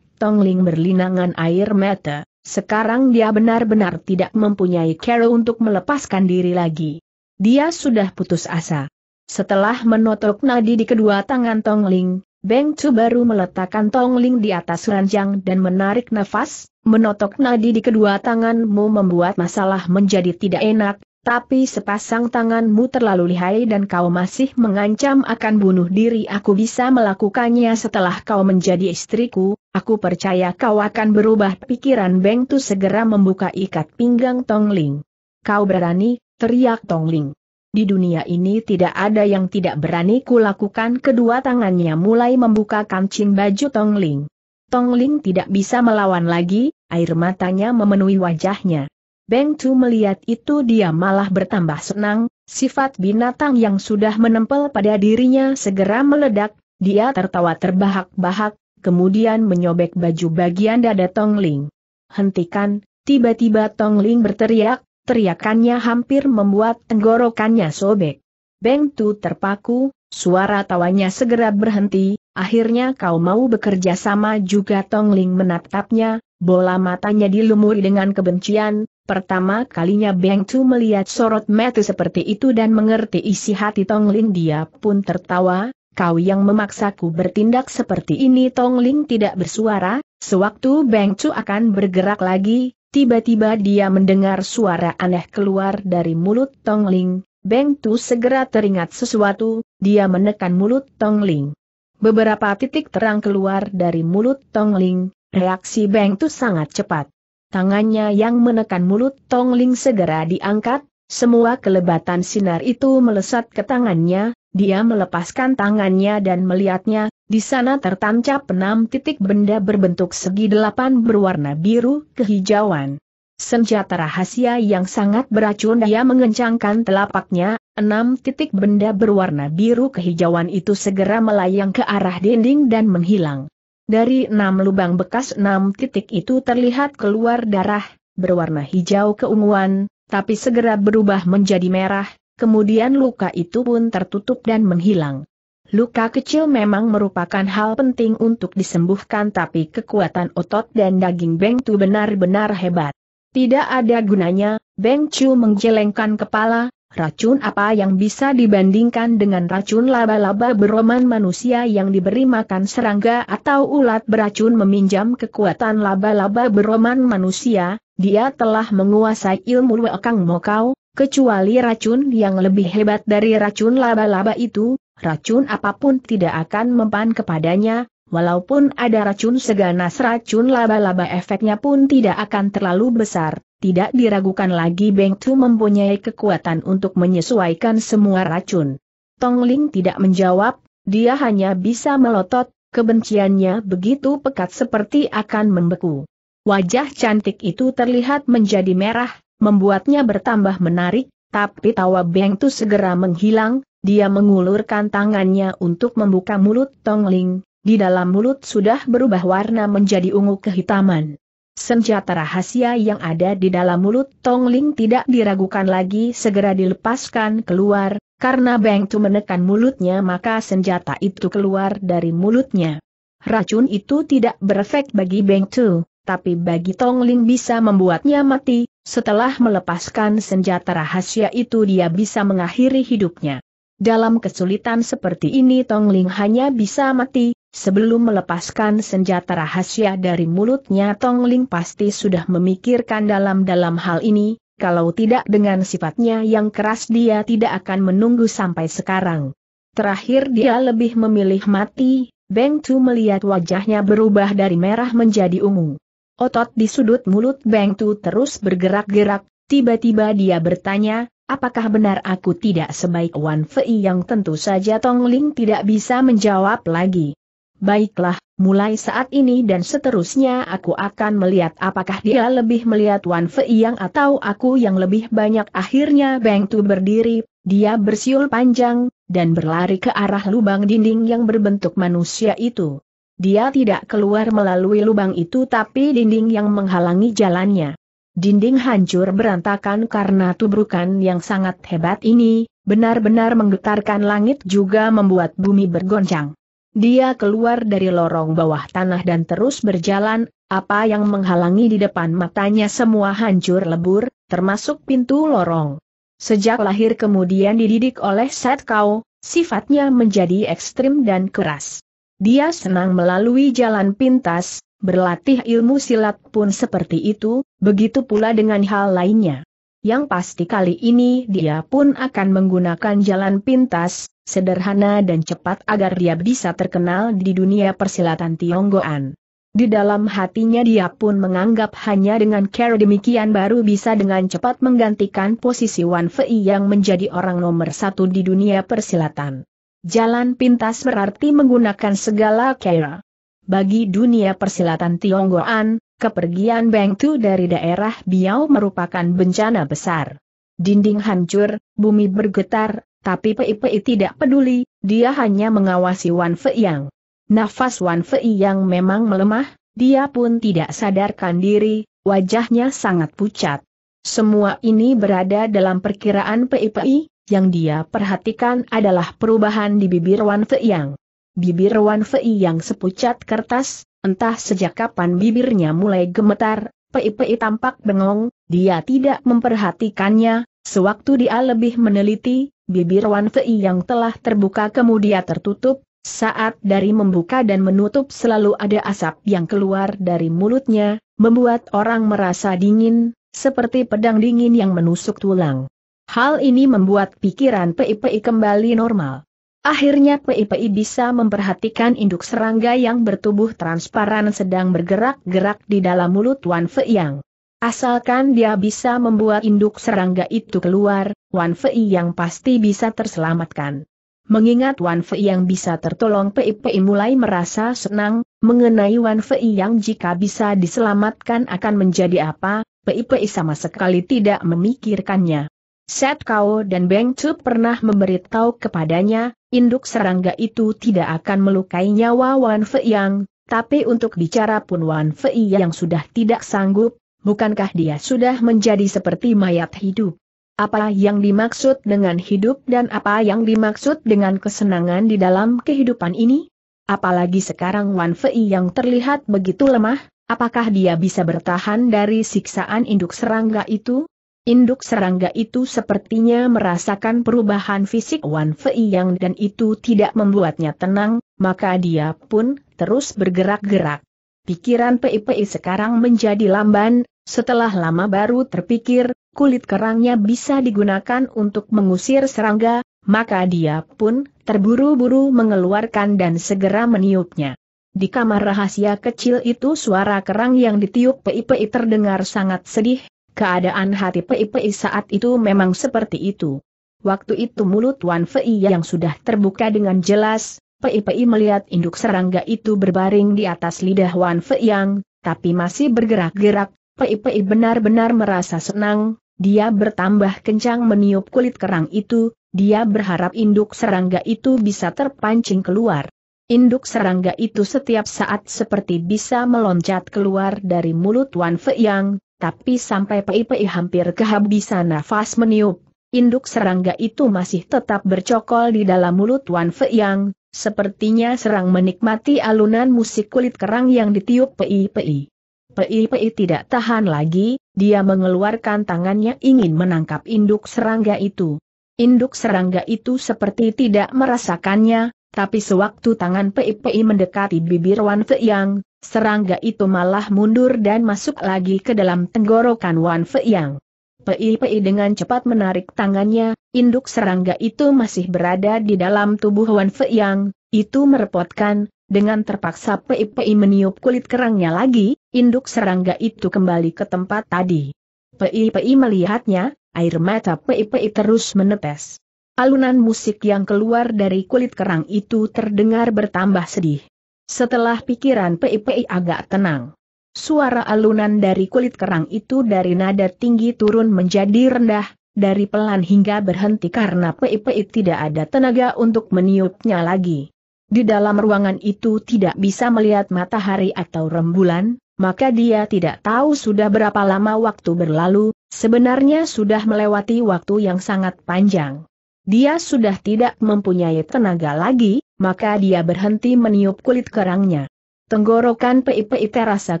S1: Tong Ling berlinangan air mata, sekarang dia benar-benar tidak mempunyai cara untuk melepaskan diri lagi. Dia sudah putus asa. Setelah menotok nadi di kedua tangan Tong Ling, Beng Chu baru meletakkan Tong Ling di atas ranjang dan menarik nafas, menotok nadi di kedua tanganmu membuat masalah menjadi tidak enak, tapi sepasang tanganmu terlalu lihai dan kau masih mengancam akan bunuh diri aku bisa melakukannya setelah kau menjadi istriku, aku percaya kau akan berubah pikiran Beng Tu segera membuka ikat pinggang Tong Ling. Kau berani, teriak Tong Ling. Di dunia ini tidak ada yang tidak berani kulakukan kedua tangannya mulai membuka kancing baju Tong Ling. Tong Ling tidak bisa melawan lagi, air matanya memenuhi wajahnya. Beng Tu melihat itu dia malah bertambah senang, sifat binatang yang sudah menempel pada dirinya segera meledak, dia tertawa terbahak-bahak, kemudian menyobek baju bagian dada Tong Ling. Hentikan, tiba-tiba Tong Ling berteriak, teriakannya hampir membuat tenggorokannya sobek. Beng Tu terpaku, suara tawanya segera berhenti, akhirnya kau mau bekerja sama juga Tong Ling menatapnya, bola matanya dilumuri dengan kebencian, Pertama kalinya Beng Chu melihat sorot mata seperti itu dan mengerti isi hati Tong Ling, dia pun tertawa, kau yang memaksaku bertindak seperti ini Tong Ling tidak bersuara, sewaktu Beng Chu akan bergerak lagi, tiba-tiba dia mendengar suara aneh keluar dari mulut Tong Ling. Beng Chu segera teringat sesuatu, dia menekan mulut Tong Ling. Beberapa titik terang keluar dari mulut Tong Ling. reaksi Beng Tu sangat cepat. Tangannya yang menekan mulut Tong Ling segera diangkat, semua kelebatan sinar itu melesat ke tangannya, dia melepaskan tangannya dan melihatnya, di sana tertancap enam titik benda berbentuk segi delapan berwarna biru kehijauan. Senjata rahasia yang sangat beracun dia mengencangkan telapaknya, enam titik benda berwarna biru kehijauan itu segera melayang ke arah dinding dan menghilang. Dari enam lubang bekas enam titik itu terlihat keluar darah, berwarna hijau keunguan, tapi segera berubah menjadi merah, kemudian luka itu pun tertutup dan menghilang. Luka kecil memang merupakan hal penting untuk disembuhkan tapi kekuatan otot dan daging Beng Tu benar-benar hebat. Tidak ada gunanya, Beng Chu menggelengkan kepala, racun apa yang bisa dibandingkan dengan racun laba-laba beroman manusia yang diberi makan serangga atau ulat beracun meminjam kekuatan laba-laba beroman manusia, dia telah menguasai ilmu Wekang Mokau, kecuali racun yang lebih hebat dari racun laba-laba itu, racun apapun tidak akan mempan kepadanya, walaupun ada racun seganas racun laba-laba efeknya pun tidak akan terlalu besar, tidak diragukan lagi Beng Tu mempunyai kekuatan untuk menyesuaikan semua racun. Tong Ling tidak menjawab, dia hanya bisa melotot, kebenciannya begitu pekat seperti akan membeku. Wajah cantik itu terlihat menjadi merah, membuatnya bertambah menarik, tapi tawa Beng Tu segera menghilang, dia mengulurkan tangannya untuk membuka mulut Tong Ling, di dalam mulut sudah berubah warna menjadi ungu kehitaman. Senjata rahasia yang ada di dalam mulut Tong Ling tidak diragukan lagi segera dilepaskan keluar, karena Beng Tu menekan mulutnya maka senjata itu keluar dari mulutnya. Racun itu tidak berefek bagi Beng Tu, tapi bagi Tong Ling bisa membuatnya mati, setelah melepaskan senjata rahasia itu dia bisa mengakhiri hidupnya. Dalam kesulitan seperti ini Tong Ling hanya bisa mati, Sebelum melepaskan senjata rahasia dari mulutnya Tong Ling pasti sudah memikirkan dalam-dalam hal ini, kalau tidak dengan sifatnya yang keras dia tidak akan menunggu sampai sekarang. Terakhir dia lebih memilih mati, Beng Tu melihat wajahnya berubah dari merah menjadi ungu. Otot di sudut mulut Beng Tu terus bergerak-gerak, tiba-tiba dia bertanya, Apakah benar aku tidak sebaik Wan Fei yang tentu saja Tong Ling tidak bisa menjawab lagi? Baiklah, mulai saat ini dan seterusnya aku akan melihat apakah dia lebih melihat Wan Fei yang atau aku yang lebih banyak akhirnya Beng Tu berdiri, dia bersiul panjang, dan berlari ke arah lubang dinding yang berbentuk manusia itu. Dia tidak keluar melalui lubang itu tapi dinding yang menghalangi jalannya. Dinding hancur berantakan karena tubrukan yang sangat hebat ini, benar-benar menggetarkan langit juga membuat bumi bergoncang. Dia keluar dari lorong bawah tanah dan terus berjalan, apa yang menghalangi di depan matanya semua hancur lebur, termasuk pintu lorong. Sejak lahir kemudian dididik oleh Set Kau, sifatnya menjadi ekstrim dan keras. Dia senang melalui jalan pintas, berlatih ilmu silat pun seperti itu, begitu pula dengan hal lainnya. Yang pasti kali ini dia pun akan menggunakan jalan pintas, sederhana dan cepat agar dia bisa terkenal di dunia persilatan Tionggoan. Di dalam hatinya dia pun menganggap hanya dengan cara demikian baru bisa dengan cepat menggantikan posisi Wan Fei yang menjadi orang nomor satu di dunia persilatan. Jalan pintas berarti menggunakan segala cara. Bagi dunia persilatan Tionggoan, kepergian Beng Tu dari daerah Biau merupakan bencana besar. Dinding hancur, bumi bergetar, tapi Pei Pei tidak peduli, dia hanya mengawasi Wan Fei Yang. Nafas Wan Fei Yang memang melemah, dia pun tidak sadarkan diri, wajahnya sangat pucat. Semua ini berada dalam perkiraan Pei Pei, yang dia perhatikan adalah perubahan di bibir Wan Fei Yang. Bibir Wan Fei yang sepucat kertas, Entah sejak kapan bibirnya mulai gemetar, Pei-Pei tampak bengong, dia tidak memperhatikannya, sewaktu dia lebih meneliti, bibir Wan Fei yang telah terbuka kemudian tertutup, saat dari membuka dan menutup selalu ada asap yang keluar dari mulutnya, membuat orang merasa dingin, seperti pedang dingin yang menusuk tulang. Hal ini membuat pikiran Pei-Pei kembali normal. Akhirnya PIPI bisa memperhatikan induk serangga yang bertubuh transparan sedang bergerak-gerak di dalam mulut Wan Feiyang. Asalkan dia bisa membuat induk serangga itu keluar, Wan Fei yang pasti bisa terselamatkan. Mengingat Wan Fei yang bisa tertolong PIPI mulai merasa senang, mengenai Wan Fei yang jika bisa diselamatkan akan menjadi apa, PIPI sama sekali tidak memikirkannya. Set Kao dan Beng Chu pernah memberitahu kepadanya, induk serangga itu tidak akan melukai nyawa Wan Fei Yang, tapi untuk bicara pun Wan Fei yang sudah tidak sanggup, bukankah dia sudah menjadi seperti mayat hidup? Apa yang dimaksud dengan hidup dan apa yang dimaksud dengan kesenangan di dalam kehidupan ini? Apalagi sekarang Wan Fei yang terlihat begitu lemah, apakah dia bisa bertahan dari siksaan induk serangga itu? Induk serangga itu sepertinya merasakan perubahan fisik Wan Fei Yang dan itu tidak membuatnya tenang, maka dia pun terus bergerak-gerak. Pikiran Pei Pei sekarang menjadi lamban, setelah lama baru terpikir, kulit kerangnya bisa digunakan untuk mengusir serangga, maka dia pun terburu-buru mengeluarkan dan segera meniupnya. Di kamar rahasia kecil itu suara kerang yang ditiup Pei Pei terdengar sangat sedih, Keadaan hati Pei-Pei saat itu memang seperti itu. Waktu itu mulut Wan Fei yang sudah terbuka dengan jelas, Pei-Pei melihat induk serangga itu berbaring di atas lidah Wan Fei yang, tapi masih bergerak-gerak, Pei-Pei benar-benar merasa senang, dia bertambah kencang meniup kulit kerang itu, dia berharap induk serangga itu bisa terpancing keluar. Induk serangga itu setiap saat seperti bisa meloncat keluar dari mulut Wan Fei yang, tapi sampai Pei-Pei hampir kehabisan nafas meniup. Induk serangga itu masih tetap bercokol di dalam mulut Wan Fei Yang, sepertinya serang menikmati alunan musik kulit kerang yang ditiup Pei-Pei. Pei-Pei tidak tahan lagi, dia mengeluarkan tangannya ingin menangkap induk serangga itu. Induk serangga itu seperti tidak merasakannya, tapi sewaktu tangan Pei-Pei mendekati bibir Wan Fei Yang, Serangga itu malah mundur dan masuk lagi ke dalam tenggorokan Wan Feiyang. Pei-pei dengan cepat menarik tangannya, induk serangga itu masih berada di dalam tubuh Wan Feiyang, itu merepotkan, dengan terpaksa Pei-pei meniup kulit kerangnya lagi, induk serangga itu kembali ke tempat tadi. Pei-pei melihatnya, air mata Pei-pei terus menetes. Alunan musik yang keluar dari kulit kerang itu terdengar bertambah sedih. Setelah pikiran PIPI agak tenang. Suara alunan dari kulit kerang itu dari nada tinggi turun menjadi rendah, dari pelan hingga berhenti karena PIPI tidak ada tenaga untuk meniupnya lagi. Di dalam ruangan itu tidak bisa melihat matahari atau rembulan, maka dia tidak tahu sudah berapa lama waktu berlalu, sebenarnya sudah melewati waktu yang sangat panjang dia sudah tidak mempunyai tenaga lagi, maka dia berhenti meniup kulit kerangnya. Tenggorokan PIPI terasa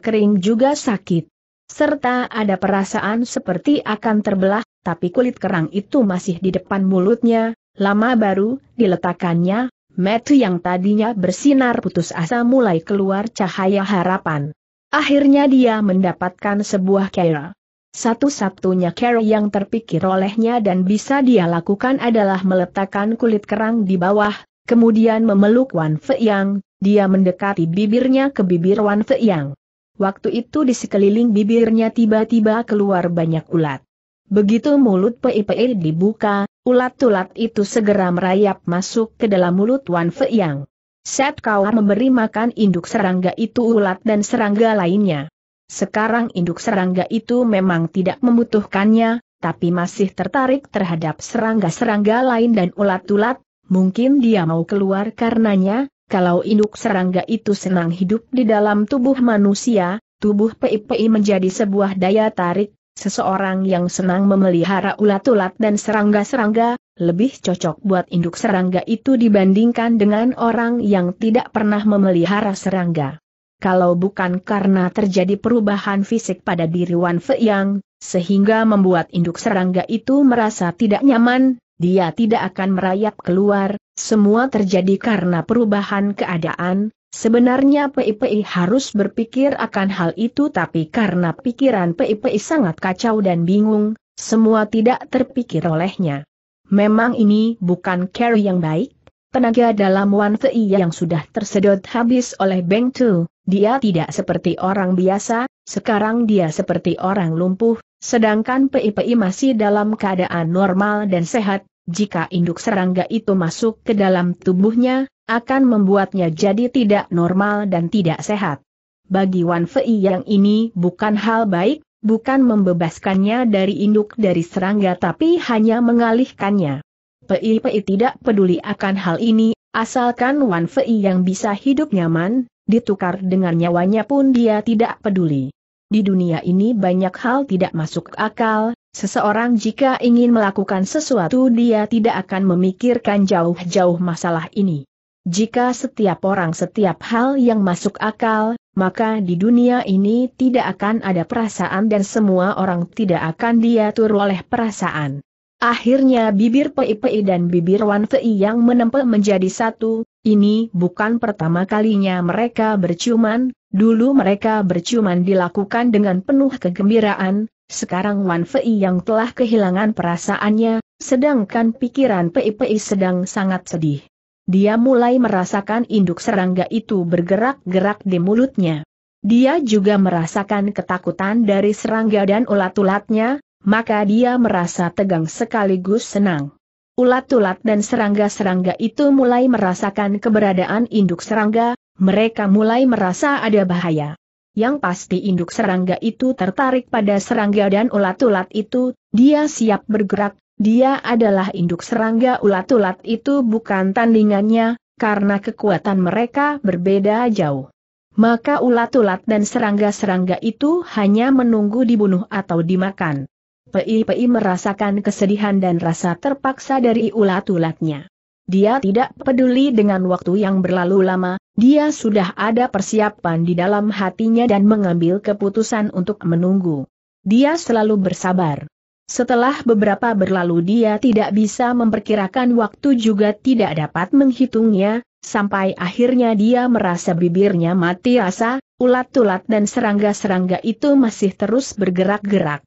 S1: kering juga sakit. Serta ada perasaan seperti akan terbelah, tapi kulit kerang itu masih di depan mulutnya, lama baru, diletakkannya, metu yang tadinya bersinar putus asa mulai keluar cahaya harapan. Akhirnya dia mendapatkan sebuah kera. Satu-satunya cara yang terpikir olehnya dan bisa dia lakukan adalah meletakkan kulit kerang di bawah, kemudian memeluk Wan yang. dia mendekati bibirnya ke bibir Wan yang. Waktu itu di sekeliling bibirnya tiba-tiba keluar banyak ulat. Begitu mulut Pei dibuka, ulat-ulat itu segera merayap masuk ke dalam mulut Wan yang. Set kau memberi makan induk serangga itu ulat dan serangga lainnya. Sekarang induk serangga itu memang tidak membutuhkannya, tapi masih tertarik terhadap serangga-serangga lain dan ulat-ulat, mungkin dia mau keluar karenanya, kalau induk serangga itu senang hidup di dalam tubuh manusia, tubuh PIPI menjadi sebuah daya tarik, seseorang yang senang memelihara ulat-ulat dan serangga-serangga, lebih cocok buat induk serangga itu dibandingkan dengan orang yang tidak pernah memelihara serangga kalau bukan karena terjadi perubahan fisik pada diri Wan yang, sehingga membuat induk serangga itu merasa tidak nyaman, dia tidak akan merayap keluar, semua terjadi karena perubahan keadaan, Sebenarnya PIPI harus berpikir akan hal itu tapi karena pikiran PIPI sangat kacau dan bingung, semua tidak terpikir olehnya. Memang ini bukan carry yang baik, tenaga dalam Wan Fei yang sudah tersedot habis oleh Beng Tu, dia tidak seperti orang biasa, sekarang dia seperti orang lumpuh, sedangkan PIPI masih dalam keadaan normal dan sehat, jika induk serangga itu masuk ke dalam tubuhnya, akan membuatnya jadi tidak normal dan tidak sehat. Bagi Wan Fei yang ini bukan hal baik, bukan membebaskannya dari induk dari serangga tapi hanya mengalihkannya. PIPI tidak peduli akan hal ini, asalkan Wan Fei yang bisa hidup nyaman, ditukar dengan nyawanya pun dia tidak peduli. Di dunia ini banyak hal tidak masuk akal, seseorang jika ingin melakukan sesuatu dia tidak akan memikirkan jauh-jauh masalah ini. Jika setiap orang setiap hal yang masuk akal, maka di dunia ini tidak akan ada perasaan dan semua orang tidak akan diatur oleh perasaan. Akhirnya bibir Pei Pei dan bibir Wan Fei yang menempel menjadi satu, ini bukan pertama kalinya mereka berciuman, dulu mereka berciuman dilakukan dengan penuh kegembiraan, sekarang Wan Fei yang telah kehilangan perasaannya, sedangkan pikiran Pei Pei sedang sangat sedih. Dia mulai merasakan induk serangga itu bergerak-gerak di mulutnya. Dia juga merasakan ketakutan dari serangga dan ulat-ulatnya, maka dia merasa tegang sekaligus senang. Ulat-ulat dan serangga-serangga itu mulai merasakan keberadaan induk serangga, mereka mulai merasa ada bahaya. Yang pasti induk serangga itu tertarik pada serangga dan ulat-ulat itu, dia siap bergerak, dia adalah induk serangga ulat-ulat itu bukan tandingannya, karena kekuatan mereka berbeda jauh. Maka ulat-ulat dan serangga-serangga itu hanya menunggu dibunuh atau dimakan. Pei-Pei merasakan kesedihan dan rasa terpaksa dari ulat-ulatnya. Dia tidak peduli dengan waktu yang berlalu lama, dia sudah ada persiapan di dalam hatinya dan mengambil keputusan untuk menunggu. Dia selalu bersabar. Setelah beberapa berlalu dia tidak bisa memperkirakan waktu juga tidak dapat menghitungnya, sampai akhirnya dia merasa bibirnya mati rasa, ulat-ulat dan serangga-serangga itu masih terus bergerak-gerak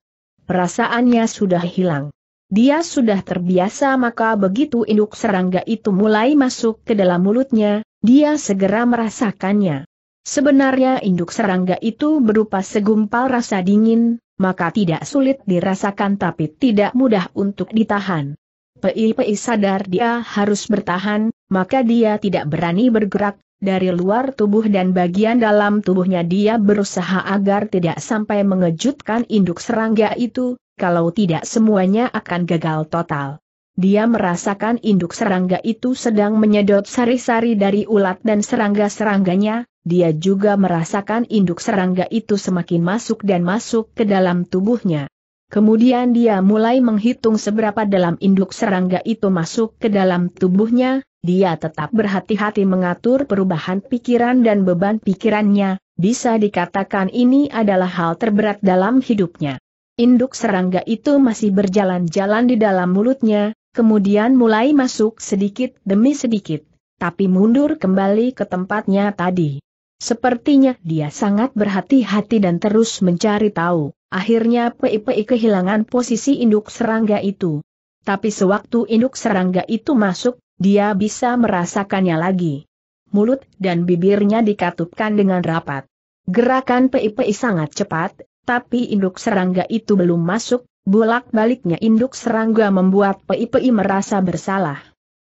S1: perasaannya sudah hilang. Dia sudah terbiasa maka begitu induk serangga itu mulai masuk ke dalam mulutnya, dia segera merasakannya. Sebenarnya induk serangga itu berupa segumpal rasa dingin, maka tidak sulit dirasakan tapi tidak mudah untuk ditahan. Pei-pei sadar dia harus bertahan, maka dia tidak berani bergerak, dari luar tubuh dan bagian dalam tubuhnya dia berusaha agar tidak sampai mengejutkan induk serangga itu, kalau tidak semuanya akan gagal total. Dia merasakan induk serangga itu sedang menyedot sari-sari dari ulat dan serangga-serangganya, dia juga merasakan induk serangga itu semakin masuk dan masuk ke dalam tubuhnya. Kemudian dia mulai menghitung seberapa dalam induk serangga itu masuk ke dalam tubuhnya, dia tetap berhati-hati mengatur perubahan pikiran dan beban pikirannya, bisa dikatakan ini adalah hal terberat dalam hidupnya. Induk serangga itu masih berjalan-jalan di dalam mulutnya, kemudian mulai masuk sedikit demi sedikit, tapi mundur kembali ke tempatnya tadi. Sepertinya dia sangat berhati-hati dan terus mencari tahu, akhirnya PIPI kehilangan posisi induk serangga itu. Tapi sewaktu induk serangga itu masuk, dia bisa merasakannya lagi. Mulut dan bibirnya dikatupkan dengan rapat. Gerakan PIPI sangat cepat, tapi induk serangga itu belum masuk, Bulak baliknya induk serangga membuat PIPI merasa bersalah.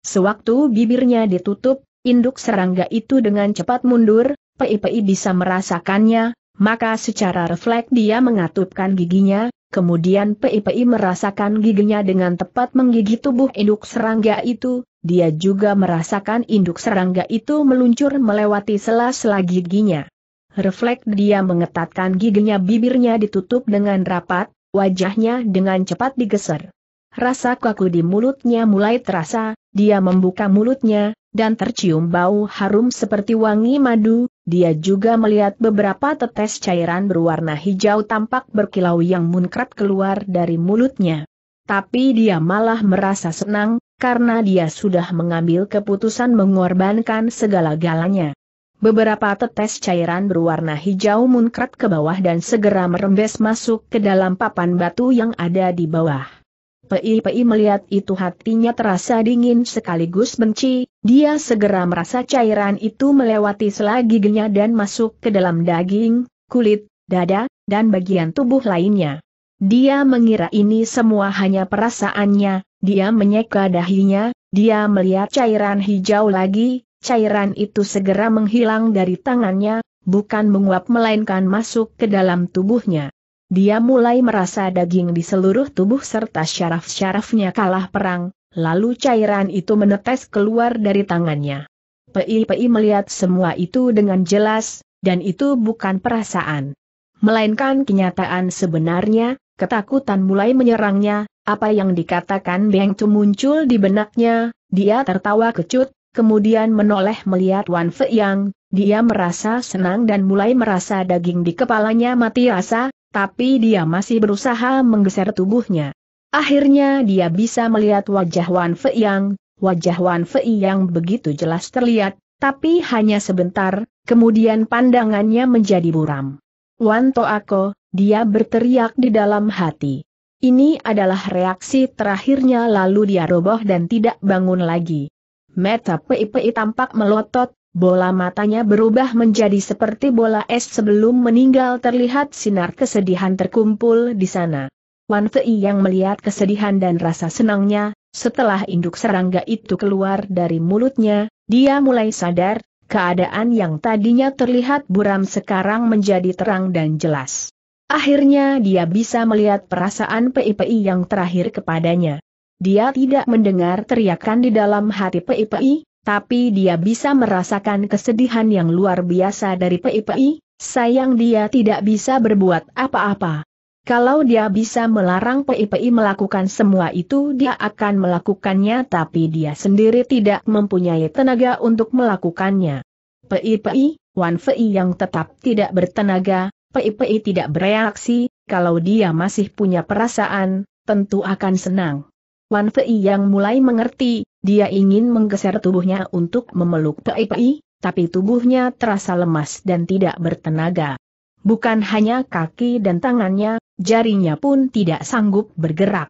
S1: Sewaktu bibirnya ditutup, induk serangga itu dengan cepat mundur, PIPI bisa merasakannya, maka secara refleks dia mengatupkan giginya, kemudian PIPI merasakan giginya dengan tepat menggigit tubuh induk serangga itu, dia juga merasakan induk serangga itu meluncur melewati sela-sela giginya. Refleks dia mengetatkan giginya bibirnya ditutup dengan rapat, wajahnya dengan cepat digeser. Rasa kaku di mulutnya mulai terasa, dia membuka mulutnya, dan tercium bau harum seperti wangi madu, dia juga melihat beberapa tetes cairan berwarna hijau tampak berkilau yang munkrat keluar dari mulutnya. Tapi dia malah merasa senang, karena dia sudah mengambil keputusan mengorbankan segala-galanya. Beberapa tetes cairan berwarna hijau munkrat ke bawah dan segera merembes masuk ke dalam papan batu yang ada di bawah. Pei-pei melihat itu hatinya terasa dingin sekaligus benci, dia segera merasa cairan itu melewati selagi giginya dan masuk ke dalam daging, kulit, dada, dan bagian tubuh lainnya. Dia mengira ini semua hanya perasaannya, dia menyeka dahinya, dia melihat cairan hijau lagi, cairan itu segera menghilang dari tangannya, bukan menguap melainkan masuk ke dalam tubuhnya. Dia mulai merasa daging di seluruh tubuh serta syaraf-syarafnya kalah perang, lalu cairan itu menetes keluar dari tangannya. Pei-pei melihat semua itu dengan jelas, dan itu bukan perasaan. Melainkan kenyataan sebenarnya, Ketakutan mulai menyerangnya, apa yang dikatakan Beng Tu muncul di benaknya, dia tertawa kecut, kemudian menoleh melihat Wan Fei Yang, dia merasa senang dan mulai merasa daging di kepalanya mati rasa, tapi dia masih berusaha menggeser tubuhnya. Akhirnya dia bisa melihat wajah Wan Fei Yang, wajah Wan Fei Yang begitu jelas terlihat, tapi hanya sebentar, kemudian pandangannya menjadi buram. Wan Toako, dia berteriak di dalam hati. Ini adalah reaksi terakhirnya lalu dia roboh dan tidak bangun lagi. Mata Pei tampak melotot, bola matanya berubah menjadi seperti bola es sebelum meninggal terlihat sinar kesedihan terkumpul di sana. Wan Fei yang melihat kesedihan dan rasa senangnya, setelah induk serangga itu keluar dari mulutnya, dia mulai sadar, keadaan yang tadinya terlihat buram sekarang menjadi terang dan jelas. Akhirnya dia bisa melihat perasaan PIPI yang terakhir kepadanya. Dia tidak mendengar teriakan di dalam hati PIPI, tapi dia bisa merasakan kesedihan yang luar biasa dari PIPI, sayang dia tidak bisa berbuat apa-apa. Kalau dia bisa melarang PIPI melakukan semua itu dia akan melakukannya tapi dia sendiri tidak mempunyai tenaga untuk melakukannya. PIPI, Wan Fei yang tetap tidak bertenaga, Pei Pei tidak bereaksi, kalau dia masih punya perasaan, tentu akan senang. Wan Fei yang mulai mengerti, dia ingin menggeser tubuhnya untuk memeluk Pei Pei, tapi tubuhnya terasa lemas dan tidak bertenaga. Bukan hanya kaki dan tangannya, jarinya pun tidak sanggup bergerak.